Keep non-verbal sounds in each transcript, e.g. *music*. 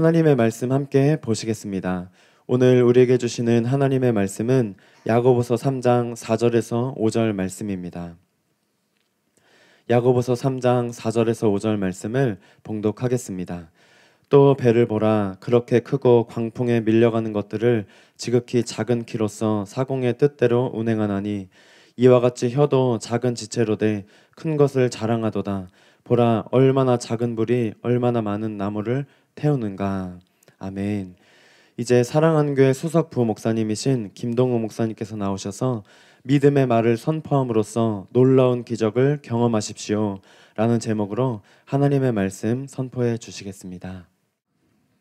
하나님의 말씀 함께 보시겠습니다. 오늘 우리에게 주시는 하나님의 말씀은 야고보서 3장 4절에서 5절 말씀입니다. 야고보서 3장 4절에서 5절 말씀을 봉독하겠습니다. 또 배를 보라 그렇게 크고 광풍에 밀려가는 것들을 지극히 작은 키로서 사공의 뜻대로 운행하나니 이와 같이 혀도 작은 지체로되 큰 것을 자랑하도다 보라 얼마나 작은 불이 얼마나 많은 나무를 태우는가. 아멘. 이제 사랑하는 교회 수석 부목사님이신 김동호 목사님께서 나오셔서 믿음의 말을 선포함으로써 놀라운 기적을 경험하십시오. 라는 제목으로 하나님의 말씀 선포해 주시겠습니다.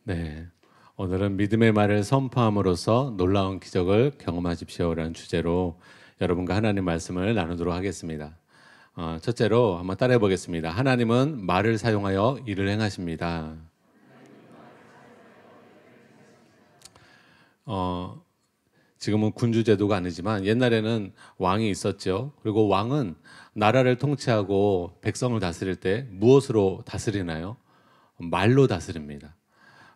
네. 오늘은 믿음의 말을 선포함으로써 놀라운 기적을 경험하십시오라는 주제로 여러분과 하나님 말씀을 나누도록 하겠습니다. 어, 첫째로 한번 따라해 보겠습니다. 하나님은 말을 사용하여 일을 행하십니다. 어, 지금은 군주 제도가 아니지만 옛날에는 왕이 있었죠. 그리고 왕은 나라를 통치하고 백성을 다스릴 때 무엇으로 다스리나요? 말로 다스립니다.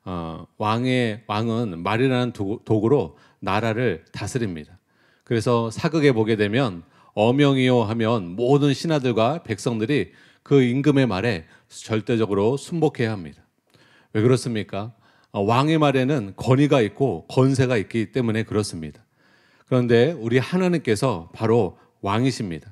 어, 왕의 왕은 말이라는 도구로 나라를 다스립니다. 그래서 사극에 보게 되면 어명이요 하면 모든 신하들과 백성들이 그 임금의 말에 절대적으로 순복해야 합니다. 왜 그렇습니까? 어, 왕의 말에는 권위가 있고 권세가 있기 때문에 그렇습니다. 그런데 우리 하나님께서 바로 왕이십니다.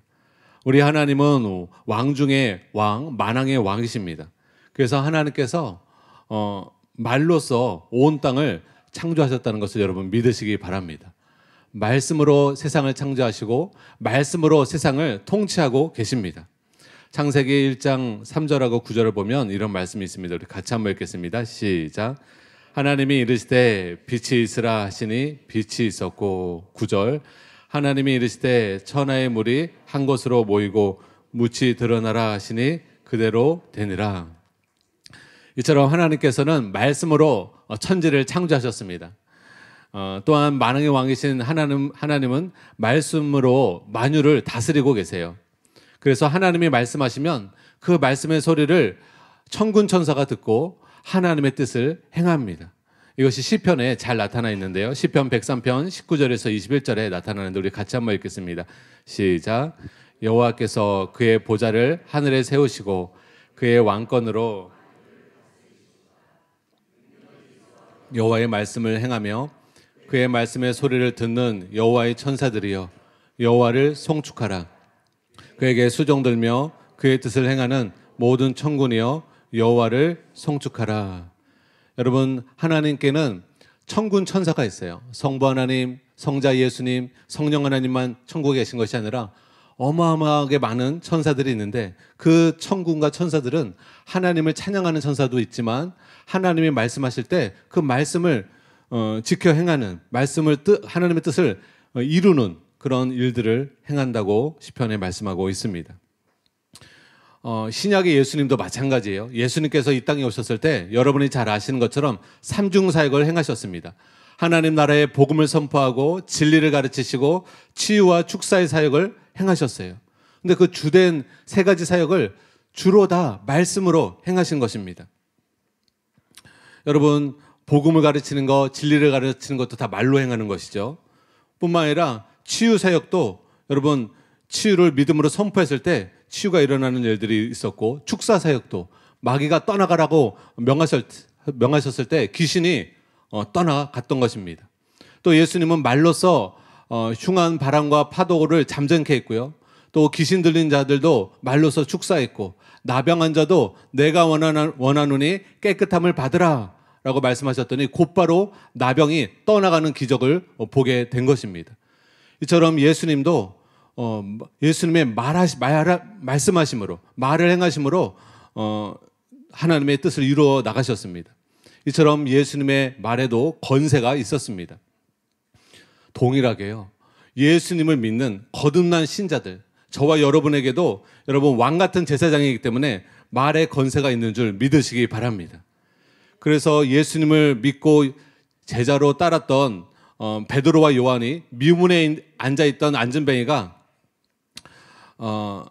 우리 하나님은 왕 중에 왕, 만왕의 왕이십니다. 그래서 하나님께서 어, 말로써 온 땅을 창조하셨다는 것을 여러분 믿으시기 바랍니다. 말씀으로 세상을 창조하시고 말씀으로 세상을 통치하고 계십니다. 창세기 1장 3절하고 9절을 보면 이런 말씀이 있습니다. 우리 같이 한번 읽겠습니다. 시작. 하나님이 이르시되 빛이 있으라 하시니 빛이 있었고 구절 하나님이 이르시되 천하의 물이 한 곳으로 모이고 무치 드러나라 하시니 그대로 되니라. 이처럼 하나님께서는 말씀으로 어, 천지를 창조하셨습니다. 어, 또한 만왕의 왕이신 하나님, 하나님은 말씀으로 만유를 다스리고 계세요. 그래서 하나님이 말씀하시면 그 말씀의 소리를 천군 천사가 듣고 하나님의 뜻을 행합니다. 이것이 시편에 잘 나타나 있는데요. 시편 103편 19절에서 21절에 나타나는데 우리 같이 한번 읽겠습니다. 시작. 여호와께서 그의 보좌를 하늘에 세우시고 그의 왕권으로 여호와의 말씀을 행하며 그의 말씀의 소리를 듣는 여호와의 천사들이여 여호와를 송축하라. 그에게 수종들며 그의 뜻을 행하는 모든 천군이여 여호와를 성축하라. 여러분 하나님께는 천군 천사가 있어요. 성부 하나님, 성자 예수님, 성령 하나님만 천국에 계신 것이 아니라 어마어마하게 많은 천사들이 있는데 그 천군과 천사들은 하나님을 찬양하는 천사도 있지만 하나님이 말씀하실 때 그 말씀을 어, 지켜 행하는 말씀을 뜻 하나님의 뜻을 어, 이루는 그런 일들을 행한다고 시편에 말씀하고 있습니다. 어, 신약의 예수님도 마찬가지예요. 예수님께서 이 땅에 오셨을 때 여러분이 잘 아시는 것처럼 삼중 사역을 행하셨습니다. 하나님 나라의 복음을 선포하고 진리를 가르치시고 치유와 축사의 사역을 행하셨어요. 근데 그 주된 세 가지 사역을 주로 다 말씀으로 행하신 것입니다. 여러분 복음을 가르치는 거, 진리를 가르치는 것도 다 말로 행하는 것이죠. 뿐만 아니라 치유 사역도 여러분 치유를 믿음으로 선포했을 때 치유가 일어나는 일들이 있었고 축사 사역도 마귀가 떠나가라고 명하셨, 을때 귀신이 어, 떠나갔던 것입니다. 또 예수님은 말로써 어, 흉한 바람과 파도를 잠잠케 했고요. 또 귀신 들린 자들도 말로써 축사했고 나병한 자도 내가 원하노니 깨끗함을 받으라 라고 말씀하셨더니 곧바로 나병이 떠나가는 기적을 보게 된 것입니다. 이처럼 예수님도 어, 예수님의 말하시, 말하, 말씀하심으로, 말을 행하심으로, 어, 하나님의 뜻을 이루어 나가셨습니다. 이처럼 예수님의 말에도 건세가 있었습니다. 동일하게요. 예수님을 믿는 거듭난 신자들, 저와 여러분에게도 여러분 왕 같은 제사장이기 때문에 말에 건세가 있는 줄 믿으시기 바랍니다. 그래서 예수님을 믿고 제자로 따랐던 어, 베드로와 요한이 미문에 앉아 있던 앉은뱅이가 어,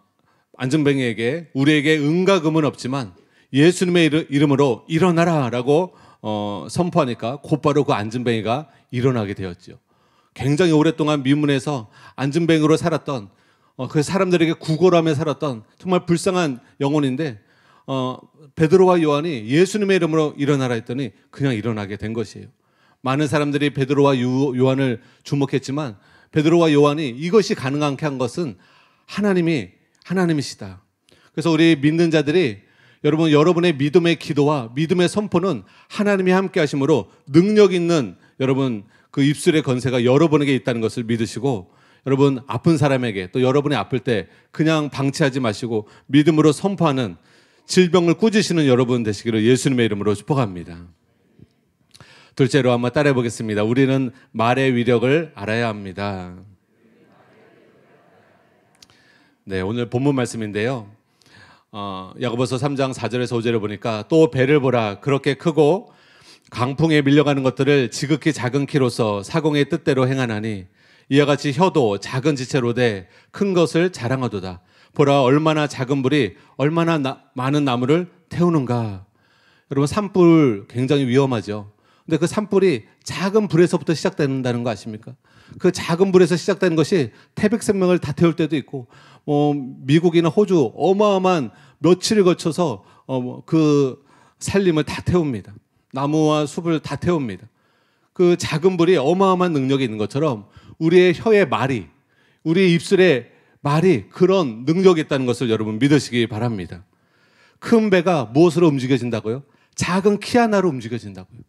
안전뱅이에게 우리에게 은가 금은 없지만 예수님의 이름으로 일어나라라고 어, 선포하니까 곧바로 그 안전뱅이가 일어나게 되었죠. 굉장히 오랫동안 미문에서 안전뱅이로 살았던 어, 그 사람들에게 구걸하며 살았던 정말 불쌍한 영혼인데 어, 베드로와 요한이 예수님의 이름으로 일어나라 했더니 그냥 일어나게 된 것이에요. 많은 사람들이 베드로와 요, 요한을 주목했지만 베드로와 요한이 이것이 가능한 것은 하나님이 하나님이시다. 그래서 우리 믿는 자들이 여러분 여러분의 믿음의 기도와 믿음의 선포는 하나님이 함께 하심으로 능력 있는 여러분 그 입술의 건세가 여러분에게 있다는 것을 믿으시고 여러분 아픈 사람에게 또 여러분이 아플 때 그냥 방치하지 마시고 믿음으로 선포하는 질병을 꾸짖으시는 여러분 되시기를 예수님의 이름으로 축복합니다. 둘째로 한번 따라해 보겠습니다. 우리는 말의 위력을 알아야 합니다. 네, 오늘 본문 말씀인데요. 어, 야고보서 3장 4절에서 5절을 보니까 또 배를 보라 그렇게 크고 강풍에 밀려가는 것들을 지극히 작은 키로서 사공의 뜻대로 행하나니 이와 같이 혀도 작은 지체로되 큰 것을 자랑하도다. 보라 얼마나 작은 불이 얼마나 나, 많은 나무를 태우는가. 여러분 산불 굉장히 위험하죠. 근데 그 산불이 작은 불에서부터 시작된다는 거 아십니까? 그 작은 불에서 시작되 것이 태백생명을 다 태울 때도 있고 어, 미국이나 호주 어마어마한 며칠을 거쳐서 어, 뭐 그산림을다 태웁니다. 나무와 숲을 다 태웁니다. 그 작은 불이 어마어마한 능력이 있는 것처럼 우리의 혀의 말이, 우리의 입술의 말이 그런 능력이 있다는 것을 여러분 믿으시기 바랍니다. 큰 배가 무엇으로 움직여진다고요? 작은 키 하나로 움직여진다고요.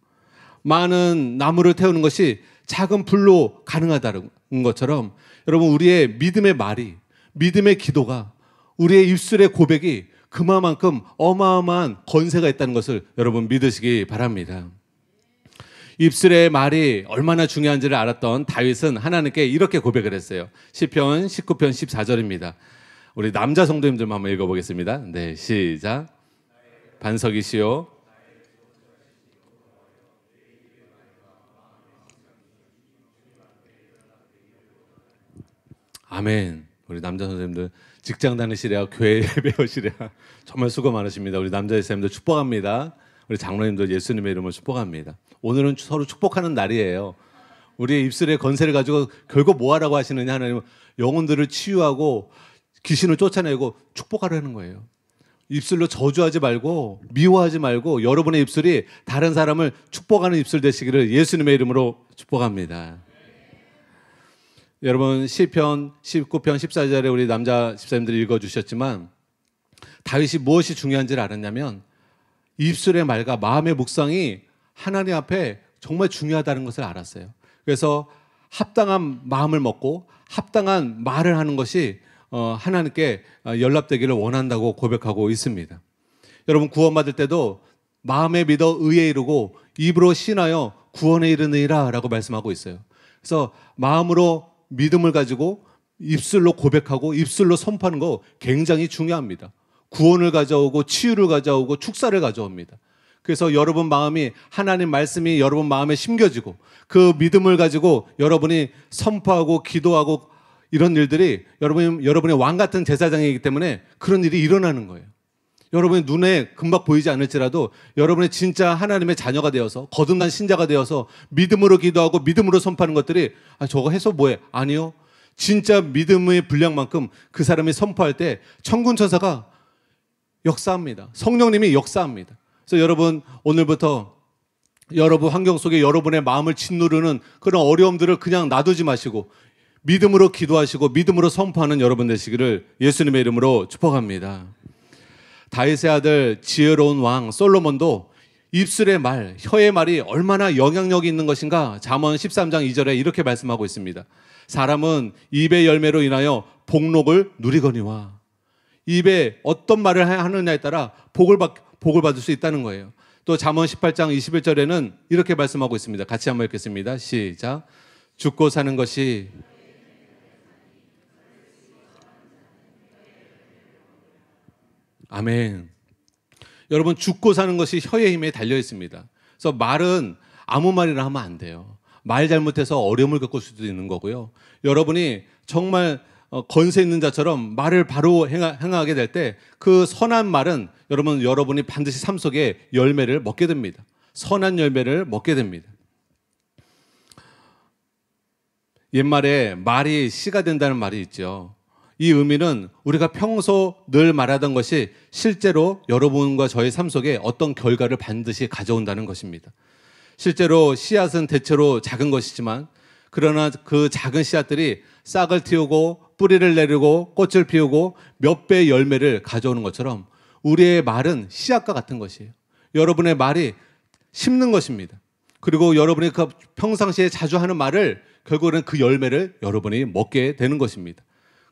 많은 나무를 태우는 것이 작은 불로 가능하다는 것처럼 여러분 우리의 믿음의 말이 믿음의 기도가 우리의 입술의 고백이 그만큼 마 어마어마한 권세가 있다는 것을 여러분 믿으시기 바랍니다. 입술의 말이 얼마나 중요한지를 알았던 다윗은 하나님께 이렇게 고백을 했어요. 시편 19편 14절입니다. 우리 남자 성도님들만 한번 읽어보겠습니다. 네, 시작. 반석이시요. 아멘. 우리 남자 선생님들 직장 다니시랴 교회 *laughs* 배우시랴 정말 수고 많으십니다. 우리 남자 선생님들 축복합니다. 우리 장로님들 예수님의 이름을 축복합니다. 오늘은 서로 축복하는 날이에요. 우리의 입술의 건세를 가지고 결국 뭐 하라고 하시느냐 하나님 영혼들을 치유하고 귀신을 쫓아내고 축복하라는 거예요. 입술로 저주하지 말고 미워하지 말고 여러분의 입술이 다른 사람을 축복하는 입술 되시기를 예수님의 이름으로 축복합니다. 여러분 시편 19편 14절에 우리 남자 집사님들이 읽어 주셨지만 다윗이 무엇이 중요한지를 알았냐면 입술의 말과 마음의 묵상이 하나님 앞에 정말 중요하다는 것을 알았어요. 그래서 합당한 마음을 먹고 합당한 말을 하는 것이 어, 하나님께 어, 연락되기를 원한다고 고백하고 있습니다. 여러분 구원받을 때도 마음에 믿어 의에 이르고 입으로 신하여 구원에 이르느니라 라고 말씀하고 있어요. 그래서 마음으로 믿음을 가지고 입술로 고백하고 입술로 선포하는 거 굉장히 중요합니다. 구원을 가져오고 치유를 가져오고 축사를 가져옵니다. 그래서 여러분 마음이 하나님 말씀이 여러분 마음에 심겨지고 그 믿음을 가지고 여러분이 선포하고 기도하고 이런 일들이 여러분 여러분의 왕 같은 제사장이기 때문에 그런 일이 일어나는 거예요. 여러분의 눈에 금방 보이지 않을지라도 여러분의 진짜 하나님의 자녀가 되어서 거듭난 신자가 되어서 믿음으로 기도하고 믿음으로 선포하는 것들이 아, 저거 해서 뭐해? 아니요. 진짜 믿음의 분량만큼 그 사람이 선포할 때 천군 천사가 역사합니다. 성령님이 역사합니다. 그래서 여러분 오늘부터 여러분 환경 속에 여러분의 마음을 짓누르는 그런 어려움들을 그냥 놔두지 마시고 믿음으로 기도하시고 믿음으로 선포하는 여러분 되시기를 예수님의 이름으로 축복합니다. 다윗의 아들 지혜로운 왕 솔로몬도 입술의 말, 혀의 말이 얼마나 영향력이 있는 것인가 잠언 13장 2절에 이렇게 말씀하고 있습니다. 사람은 입의 열매로 인하여 복록을 누리거니와 입에 어떤 말을 하느냐에 따라 복을 받 복을 받을 수 있다는 거예요. 또 잠언 18장 21절에는 이렇게 말씀하고 있습니다. 같이 한번 읽겠습니다. 시작. 죽고 사는 것이 아멘. 여러분 죽고 사는 것이 혀의 힘에 달려 있습니다. 그래서 말은 아무 말이나 하면 안 돼요. 말 잘못해서 어려움을 겪을 수도 있는 거고요. 여러분이 정말 어, 권세 있는 자처럼 말을 바로 행하게 될 때 그 선한 말은 여러분 여러분이 반드시 삶 속에 열매를 먹게 됩니다. 선한 열매를 먹게 됩니다. 옛말에 말이 씨가 된다는 말이 있죠. 이 의미는 우리가 평소 늘 말하던 것이 실제로 여러분과 저의 삶 속에 어떤 결과를 반드시 가져온다는 것입니다. 실제로 씨앗은 대체로 작은 것이지만 그러나 그 작은 씨앗들이 싹을 틔우고 뿌리를 내리고 꽃을 피우고 몇 배의 열매를 가져오는 것처럼 우리의 말은 씨앗과 같은 것이에요. 여러분의 말이 심는 것입니다. 그리고 여러분이 그 평상시에 자주 하는 말을 결국에그 열매를 여러분이 먹게 되는 것입니다.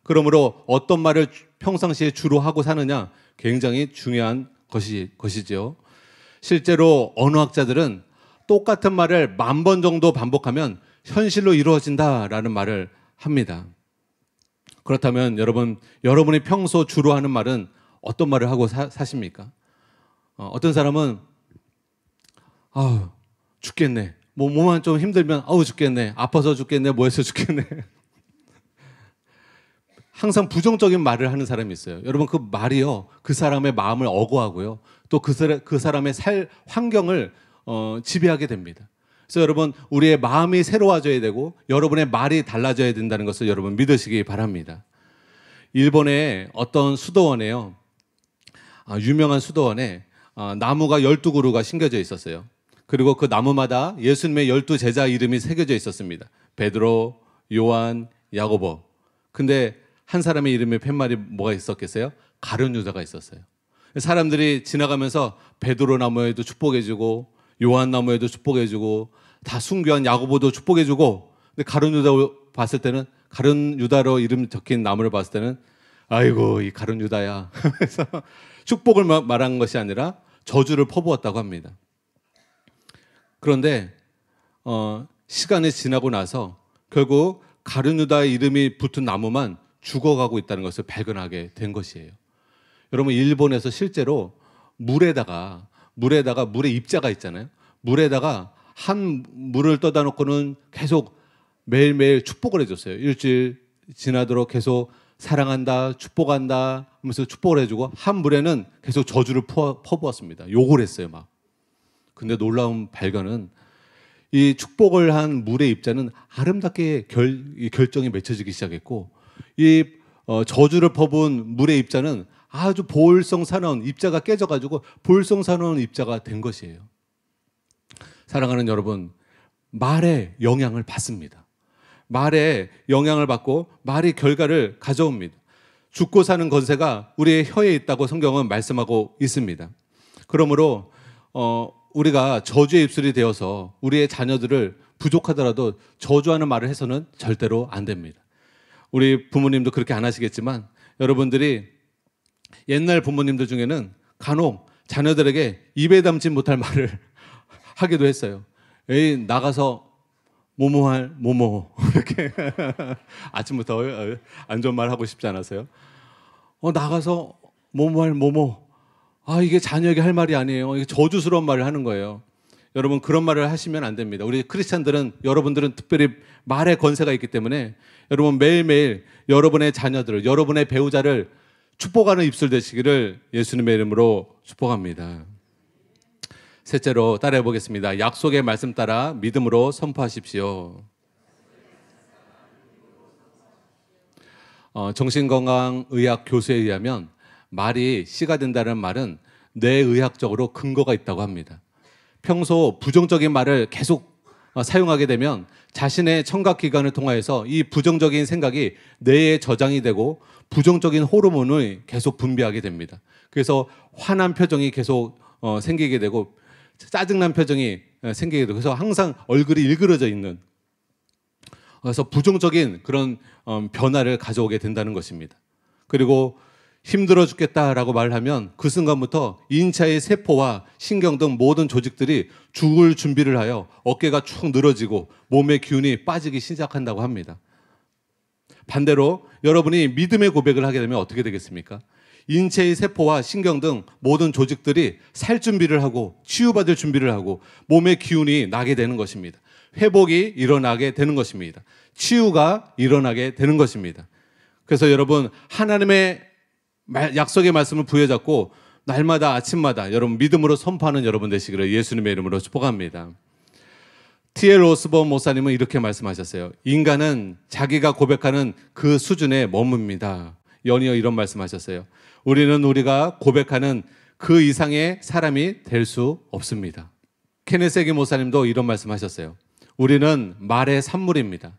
그러므로 어떤 말을 평상시에 주로 하고 사느냐 굉장히 중요한 것이 것이지요. 실제로 언어학자들은 똑같은 말을 만 번 정도 반복하면 현실로 이루어진다라는 말을 합니다. 그렇다면 여러분 여러분이 평소 주로 하는 말은 어떤 말을 하고 사, 십니까 어, 떤 사람은 아우 죽겠네. 뭐 몸만 좀 힘들면 아우 죽겠네. 아파서 죽겠네. 뭐해서 죽겠네. *laughs* 항상 부정적인 말을 하는 사람이 있어요. 여러분 그 말이요 그 사람의 마음을 억오하고요 또그 그 사람의 살 환경을 어, 지배하게 됩니다. 그래서 여러분 우리의 마음이 새로워져야 되고 여러분의 말이 달라져야 된다는 것을 여러분 믿으시기 바랍니다. 일본의 어떤 수도원에요 아, 유명한 수도원에 아, 나무가 1 2 그루가 심겨져 있었어요. 그리고 그 나무마다 예수님의 12 제자 이름이 새겨져 있었습니다. 베드로, 요한, 야고보. 근데 한 사람의 이름에 팻말이 뭐가 있었겠어요? 가룟 유다가 있었어요. 사람들이 지나가면서 베드로 나무에도 축복해주고 요한 나무에도 축복해주고 다 순교한 야고보도 축복해주고 근데 가룟 유다 봤을 때는 가룟 유다로 이름 적힌 나무를 봤을 때는 아이고 이 가룟 유다야. *laughs* 그래서 축복을 말한 것이 아니라 저주를 퍼부었다고 합니다. 그런데 어, 시간이 지나고 나서 결국 가룟 유다의 이름이 붙은 나무만 죽어가고 있다는 것을 발견하게 된 것이에요. 여러분 일본에서 실제로 물에다가 물에다가 물에 입자가 있잖아요. 물에다가 한 물을 떠다 놓고는 계속 매일매일 축복을 해줬어요. 일주일 지나도록 계속 사랑한다, 축복한다 하면서 축복을 해주고 한 물에는 계속 저주를 퍼부었습니다. 욕을 했어요, 막. 근데 놀라운 발견은 이 축복을 한 물의 입자는 아름답게 결, 결정이 맺혀지기 시작했고 이 어, 저주를 퍼부은 물의 입자는 아주 보울성 사나운 입자가 깨져가지고 보울성 사나운 입자가 된 것이에요. 사랑하는 여러분, 말에 영향을 받습니다. 말에 영향을 받고 말이 결과를 가져옵니다. 죽고 사는 건세가 우리의 혀에 있다고 성경은 말씀하고 있습니다. 그러므로 어, 우리가 저주의 입술이 되어서 우리의 자녀들을 부족하더라도 저주하는 말을 해서는 절대로 안 됩니다. 우리 부모님도 그렇게 안 하시겠지만 여러분들이 옛날 부모님들 중에는 간혹 자녀들에게 입에 담지 못할 말을 *laughs* 하기도 했어요. 에이, 나가서 모모할 모모 *laughs* 이렇게 *laughs* 아침부터 안 좋은 말 하고 싶지 않았어요. 어 나가서 모모할 모모 아 이게 자녀에게 할 말이 아니에요. 이게 저주스러운 말을 하는 거예요. 여러분 그런 말을 하시면 안 됩니다. 우리 크리스찬들은 여러분들은 특별히 말의 권세가 있기 때문에 여러분 매일매일 여러분의 자녀들을 여러분의 배우자를 축복하는 입술 되시기를 예수님의 이름으로 축복합니다. 셋째로 따라해 보겠습니다. 약속의 말씀 따라 믿음으로 선포하십시오. 어, 정신건강의학 교수에 의하면 말이 씨가 된다는 말은 뇌의학적으로 근거가 있다고 합니다. 평소 부정적인 말을 계속 어, 사용하게 되면 자신의 청각 기관을 통하여서 이 부정적인 생각이 뇌에 저장이 되고 부정적인 호르몬을 계속 분비하게 됩니다. 그래서 화난 표정이 계속 어, 생기게 되고 짜증난 표정이 어, 생기게 되고 그래서 항상 얼굴이 일그러져 있는 그래서 부정적인 그런 어, 변화를 가져오게 된다는 것입니다. 그리고 힘들어 죽겠다라고 말하면 그 순간부터 인체의 세포와 신경 등 모든 조직들이 죽을 준비를 하여 어깨가 축 늘어지고 몸의 기운이 빠지기 시작한다고 합니다. 반대로 여러분이 믿음의 고백을 하게 되면 어떻게 되겠습니까? 인체의 세포와 신경 등 모든 조직들이 살 준비를 하고 치유받을 준비를 하고 몸의 기운이 나게 되는 것입니다. 회복이 일어나게 되는 것입니다. 치유가 일어나게 되는 것입니다. 그래서 여러분 하나님의 약속의 말씀을 부여잡고 날마다 아침마다 여러분 믿음으로 선포하는 여러분 되시기를 예수님의 이름으로 축복합니다. T.L. 오스본 목사님은 이렇게 말씀하셨어요. 인간은 자기가 고백하는 그 수준에 머뭅니다. 연이어 이런 말씀하셨어요. 우리는 우리가 고백하는 그 이상의 사람이 될 수 없습니다. 케네세기 목사님도 이런 말씀하셨어요. 우리는 말의 산물입니다.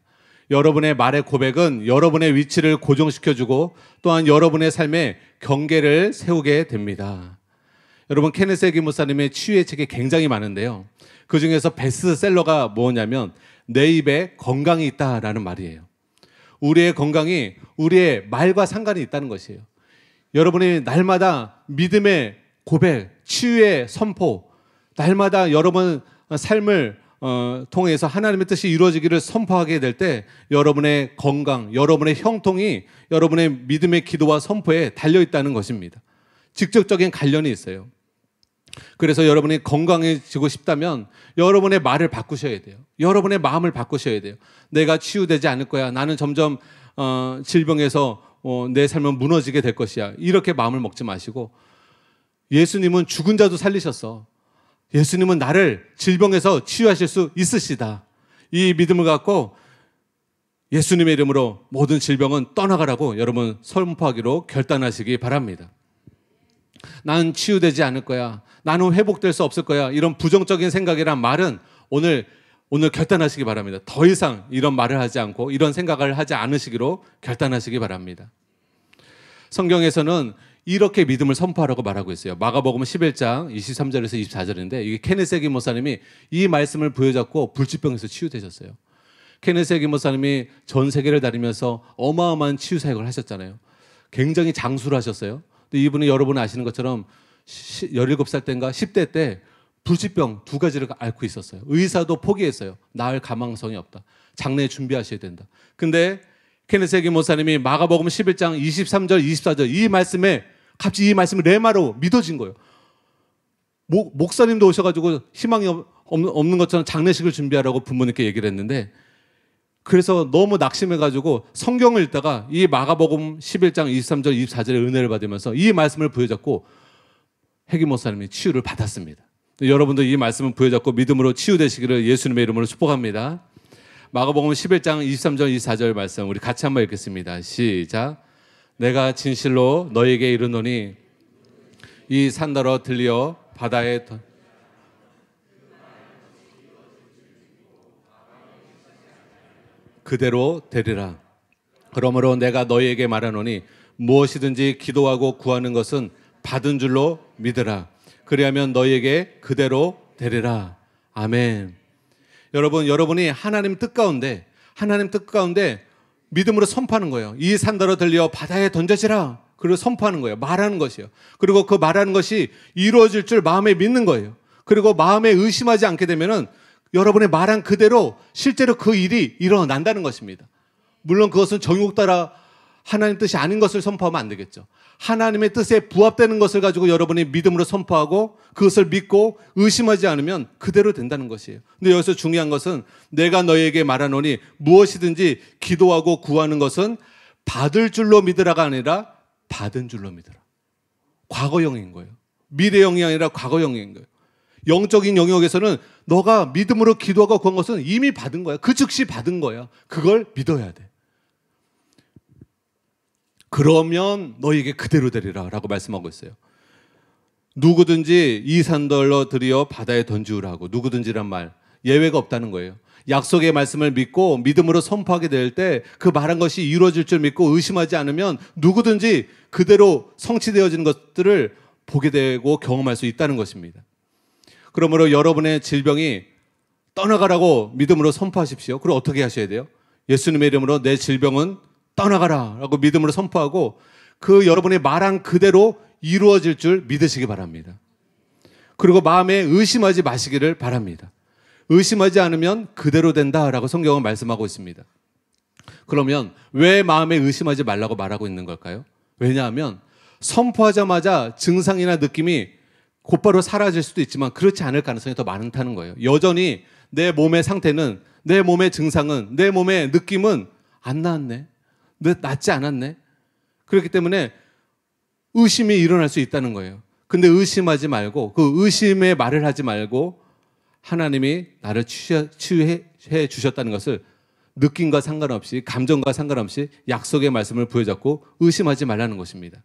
여러분의 말의 고백은 여러분의 위치를 고정시켜주고 또한 여러분의 삶에 경계를 세우게 됩니다. 여러분 케네세기 목사님의 치유의 책이 굉장히 많은데요. 그 중에서 베스트셀러가 뭐냐면 내 입에 건강이 있다라는 말이에요. 우리의 건강이 우리의 말과 상관이 있다는 것이에요. 여러분이 날마다 믿음의 고백, 치유의 선포, 날마다 여러분 삶을 어, 통해서 하나님의 뜻이 이루어지기를 선포하게 될 때 여러분의 건강, 여러분의 형통이 여러분의 믿음의 기도와 선포에 달려 있다는 것입니다. 직접적인 관련이 있어요. 그래서 여러분이 건강해지고 싶다면 여러분의 말을 바꾸셔야 돼요. 여러분의 마음을 바꾸셔야 돼요. 내가 치유되지 않을 거야. 나는 점점 어, 질병에서 어, 내 삶은 무너지게 될 것이야. 이렇게 마음을 먹지 마시고 예수님은 죽은 자도 살리셨어. 예수님은 나를 질병에서 치유하실 수 있으시다. 이 믿음을 갖고 예수님의 이름으로 모든 질병은 떠나가라고 여러분 선포하기로 결단하시기 바랍니다. 나는 치유되지 않을 거야. 나는 회복될 수 없을 거야. 이런 부정적인 생각이란 말은 오늘 오늘 결단하시기 바랍니다. 더 이상 이런 말을 하지 않고 이런 생각을 하지 않으시기로 결단하시기 바랍니다. 성경에서는 이렇게 믿음을 선포하라고 말하고 있어요. 마가복음 11장 23절에서 24절인데 이게 케네세기 목사님이 이 말씀을 부여잡고 불치병에서 치유되셨어요. 케네세기 목사님이 전 세계를 다니면서 어마어마한 치유 사역을 하셨잖아요. 굉장히 장수를 하셨어요. 근데 이분은 여러분 아시는 것처럼 17살 때인가 10대 때 불치병 두 가지를 앓고 있었어요. 의사도 포기했어요. 나을 가망성이 없다. 장례 준비하셔야 된다. 근데 케네세기 목사님이 마가복음 11장 23절 24절 이 말씀에 갑자기 이말씀을 레마로 믿어진 거예요. 목, 목사님도 오셔가지고 희망이 없는, 없는 것처럼 장례식을 준비하라고 부모님께 얘기를 했는데 그래서 너무 낙심해가지고 성경을 읽다가 이 마가복음 11장 23절 24절의 은혜를 받으면서 이 말씀을 부여잡고 해기 목사님이 치유를 받았습니다. 여러분도 이 말씀을 부여잡고 믿음으로 치유되시기를 예수님의 이름으로 축복합니다. 마가복음 11장 23절 24절 말씀 우리 같이 한번 읽겠습니다. 시작. 내가 진실로 너에게 이르노니 이 산더러 들리어 바다에 그대로 되리라. 그러므로 내가 너희에게 말하노니 무엇이든지 기도하고 구하는 것은 받은 줄로 믿으라. 그리하면 너희에게 그대로 되리라. 아멘. 여러분, 여러분이 하나님 뜻 가운데, 하나님 뜻 가운데 믿음으로 선포하는 거예요. 이 산더러 들려 바다에 던져지라. 그리고 선포하는 거예요. 말하는 것이요. 그리고 그 말하는 것이 이루어질 줄 마음에 믿는 거예요. 그리고 마음에 의심하지 않게 되면은 여러분의 말한 그대로 실제로 그 일이 일어난다는 것입니다. 물론 그것은 정욕 따라 하나님 뜻이 아닌 것을 선포하면 안 되겠죠. 하나님의 뜻에 부합되는 것을 가지고 여러분이 믿음으로 선포하고 그것을 믿고 의심하지 않으면 그대로 된다는 것이에요. 근데 여기서 중요한 것은 내가 너에게 말하노니 무엇이든지 기도하고 구하는 것은 받을 줄로 믿으라가 아니라 받은 줄로 믿으라. 과거형인 거예요. 미래형이 아니라 과거형인 거예요. 영적인 영역에서는 너가 믿음으로 기도하고 구한 것은 이미 받은 거야. 그 즉시 받은 거야. 그걸 믿어야 돼. 그러면 너에게 그대로 되리라 라고 말씀하고 있어요. 누구든지 이 산돌로 들여 바다에 던지우라고 누구든지란 말 예외가 없다는 거예요. 약속의 말씀을 믿고 믿음으로 선포하게 될 때 그 말한 것이 이루어질 줄 믿고 의심하지 않으면 누구든지 그대로 성취되어진 것들을 보게 되고 경험할 수 있다는 것입니다. 그러므로 여러분의 질병이 떠나가라고 믿음으로 선포하십시오. 그럼 어떻게 하셔야 돼요? 예수님의 이름으로 내 질병은 떠나가라 라고 믿음으로 선포하고 그 여러분의 말한 그대로 이루어질 줄 믿으시기 바랍니다. 그리고 마음에 의심하지 마시기를 바랍니다. 의심하지 않으면 그대로 된다라고 성경은 말씀하고 있습니다. 그러면 왜 마음에 의심하지 말라고 말하고 있는 걸까요? 왜냐하면 선포하자마자 증상이나 느낌이 곧바로 사라질 수도 있지만 그렇지 않을 가능성이 더 많다는 거예요. 여전히 내 몸의 상태는 내 몸의 증상은 내 몸의 느낌은 안나왔네 낫지 않았네. 그렇기 때문에 의심이 일어날 수 있다는 거예요. 근데 의심하지 말고 그 의심의 말을 하지 말고 하나님이 나를 치유해 주셨다는 것을 느낌과 상관없이 감정과 상관없이 약속의 말씀을 부여잡고 의심하지 말라는 것입니다.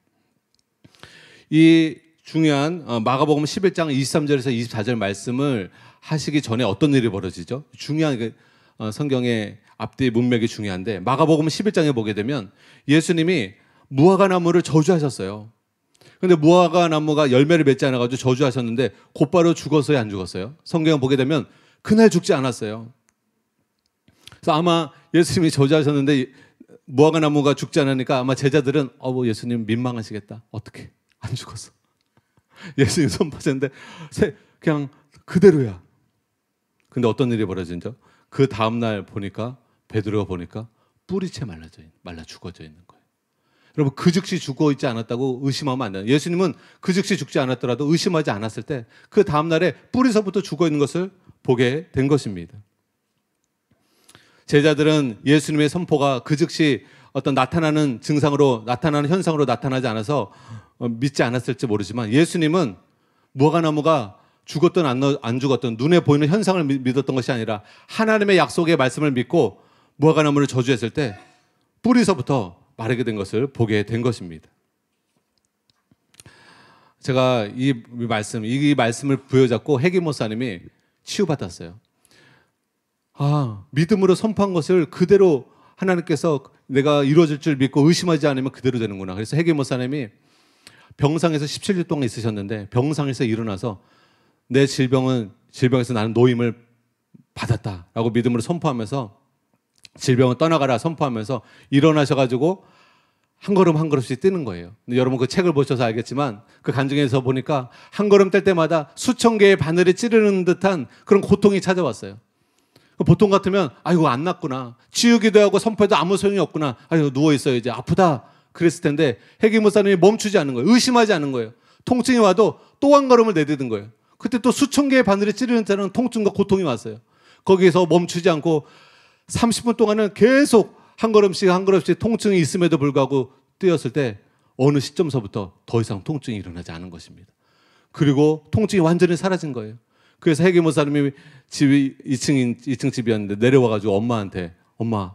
이 중요한 어, 마가복음 11장 23절에서 24절 말씀을 하시기 전에 어떤 일이 벌어지죠? 중요한 그, 어, 성경의 앞뒤 문맥이 중요한데 마가복음 11장에 보게 되면 예수님이 무화과 나무를 저주하셨어요. 근데 무화과 나무가 열매를 맺지 않아 가지고 저주하셨는데 곧바로 죽었어요, 안 죽었어요? 성경 을 보게 되면 그날 죽지 않았어요. 그래서 아마 예수님이 저주하셨는데 무화과 나무가 죽지 않으니까 아마 제자들은 어머 뭐 예수님 민망하시겠다. 어떻게? 안 죽었어. *laughs* 예수님 손파셨는데 그냥 그대로야. 근데 어떤 일이 벌어진죠? 그 다음날 보니까 베드로가 보니까 뿌리채 말라져 있는, 말라 죽어져 있는 거예요. 여러분 그 즉시 죽어 있지 않았다고 의심하면 안 돼요. 예수님은 그 즉시 죽지 않았더라도 의심하지 않았을 때 그 다음 날에 뿌리서부터 죽어 있는 것을 보게 된 것입니다. 제자들은 예수님의 선포가 그 즉시 어떤 나타나는 증상으로 나타나는 현상으로 나타나지 않아서 어, 믿지 않았을지 모르지만 예수님은 무화과 나무가 죽었던 안 죽었던 눈에 보이는 현상을 믿었던 것이 아니라 하나님의 약속의 말씀을 믿고 무화과 나무를 저주했을 때 뿌리서부터 마르게 된 것을 보게 된 것입니다. 제가 이 말씀, 이 말씀을 부여잡고 헤기 모사님이 치유받았어요. 아, 믿음으로 선포한 것을 그대로 하나님께서 내가 이루어질 줄 믿고 의심하지 않으면 그대로 되는구나. 그래서 헤기 모사님이 병상에서 17일 동안 있으셨는데 병상에서 일어나서 내 질병은 질병에서 나는 노임을 받았다라고 믿음으로 선포하면서 질병은 떠나가라 선포하면서 일어나셔가지고 한 걸음 한 걸음씩 뛰는 거예요. 여러분 그 책을 보셔서 알겠지만 그 간증에서 보니까 한 걸음 뗄 때마다 수천 개의 바늘이 찌르는 듯한 그런 고통이 찾아왔어요. 그 보통 같으면 아이고 안낫구나 치유기도 하고 선포해도 아무 소용이 없구나 아이고 누워 있어요 이제 아프다 그랬을 텐데 해기 무사님이 멈추지 않는 거예요 의심하지 않은 거예요 통증이 와도 또 한 걸음을 내딛은 거예요 그때 또 수천 개의 바늘이 찌르는 때는 통증과 고통이 왔어요 거기에서 멈추지 않고 30분 동안은 계속 한 걸음씩 한 걸음씩 통증이 있음에도 불구하고 뛰었을 때 어느 시점서부터 더 이상 통증이 일어나지 않은 것입니다. 그리고 통증이 완전히 사라진 거예요. 그래서 해기 목사님이 집이 2층 2층 집이었는데 내려와가지고 엄마한테 엄마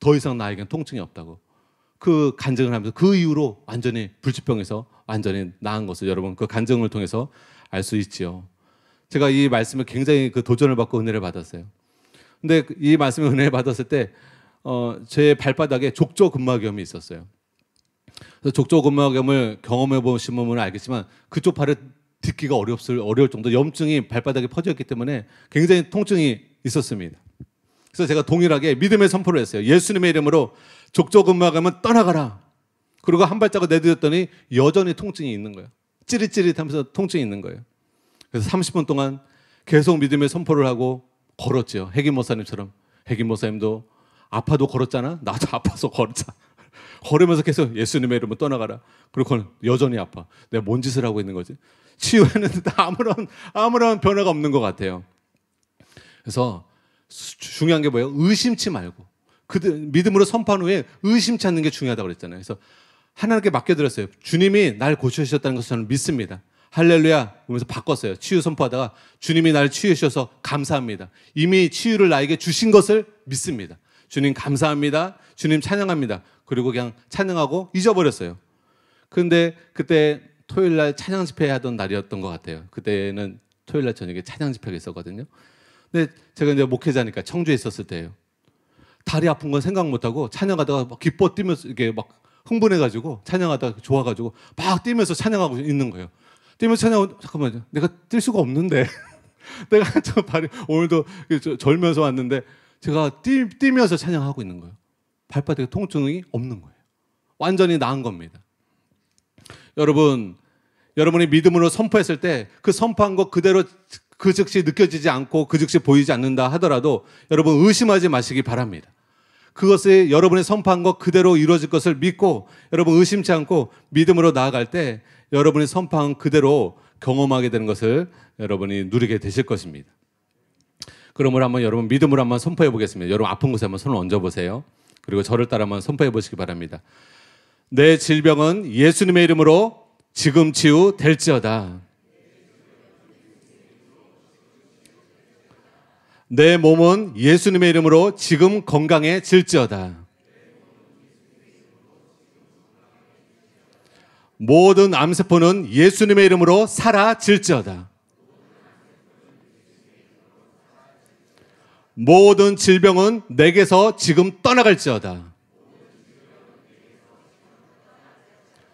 더 이상 나에겐 통증이 없다고 그 간증을 하면서 그 이후로 완전히 불치병에서 완전히 나은 것을 여러분 그 간증을 통해서 알 수 있지요. 제가 이 말씀을 굉장히 그 도전을 받고 은혜를 받았어요. 근데 이 말씀에 *laughs* 은혜 받았을 때, 어, 제 발바닥에 족저 근막염이 있었어요. 족저 근막염을 경험해 보신 분은 알겠지만 그쪽 발을 듣기가 어렵을, 어려울 정도 염증이 발바닥에 퍼져있기 때문에 굉장히 통증이 있었습니다. 그래서 제가 동일하게 믿음의 선포를 했어요. 예수님의 이름으로 족저 근막염은 떠나가라. 그리고 한 발짝을 내딛었더니 여전히 통증이 있는 거예요. 찌릿찌릿하면서 통증이 있는 거예요. 그래서 30분 동안 계속 믿음의 선포를 하고 걸었죠. 해긴 목사님처럼. 해긴 목사님도 아파도 걸었잖아. 나도 *laughs* 아파서 걸었 걸으면서 계속 예수님의 이름을 떠나가라. 그리고 여전히 아파. 내가 뭔 짓을 하고 있는 거지? 치유했는데 *laughs* 아무런 아무런 변화가 없는 것 같아요. 그래서 중요한 게 뭐예요? 의심치 말고 그들 믿음으로 선포 후에 의심치 않는 게 중요하다고 그랬잖아요. 그래서 하나님께 맡겨드렸어요. 주님이 날 고쳐주셨다는 것을 저는 믿습니다. 할렐루야 그러면서 바꿨어요. 치유 선포하다가 주님이 나를 치유하셔서 감사합니다. 이미 치유를 나에게 주신 것을 믿습니다. 주님 감사합니다. 주님 찬양합니다. 그리고 그냥 찬양하고 잊어버렸어요. 근데 그때 토요일 날 찬양 집회 하던 날이었던 것 같아요. 그때는 토요일 날 저녁에 찬양 집회가 있었거든요. 근데 제가 이제 목회자니까 청주에 있었을 때예요. 다리 아픈 건 생각 못 하고 찬양하다가 막 기뻐 뛰면서 이게 막 흥분해가지고 찬양하다가 좋아가지고 막 뛰면서 찬양하고 있는 거예요. 뛰면 찾아온 어, 잠깐만 내가 뛸 수가 없는데 *laughs* 내가 *laughs* 저 발이 오늘도 그 절면서 왔는데 제가 뛰, 뛰면서 찬양하고 있는 거예요. 발바닥에 통증이 없는 거예요. 완전히 나은 겁니다. 여러분, 여러분이 믿음으로 선포했을 때 그 선포한 것 그대로 그 즉시 느껴지지 않고 그 즉시 보이지 않는다 하더라도 여러분 의심하지 마시기 바랍니다. 그것이 여러분의 선포한 것 그대로 이루어질 것을 믿고 여러분 의심치 않고 믿음으로 나아갈 때 여러분이 선포한 그대로 경험하게 되는 것을 여러분이 누리게 되실 것입니다. 그러므로 한번 여러분 믿음으로 한번 선포해 보겠습니다. 여러분 아픈 곳에 한번 손을 얹어 보세요. 그리고 저를 따라 한번 선포해 보시기 바랍니다. 내 질병은 예수님의 이름으로 지금 치유 될지어다. 내 몸은 예수님의 이름으로 지금 건강해질지어다. 모든 암세포는 예수님의 이름으로 사라질지어다. 모든 질병은 내게서 지금 떠나갈지어다.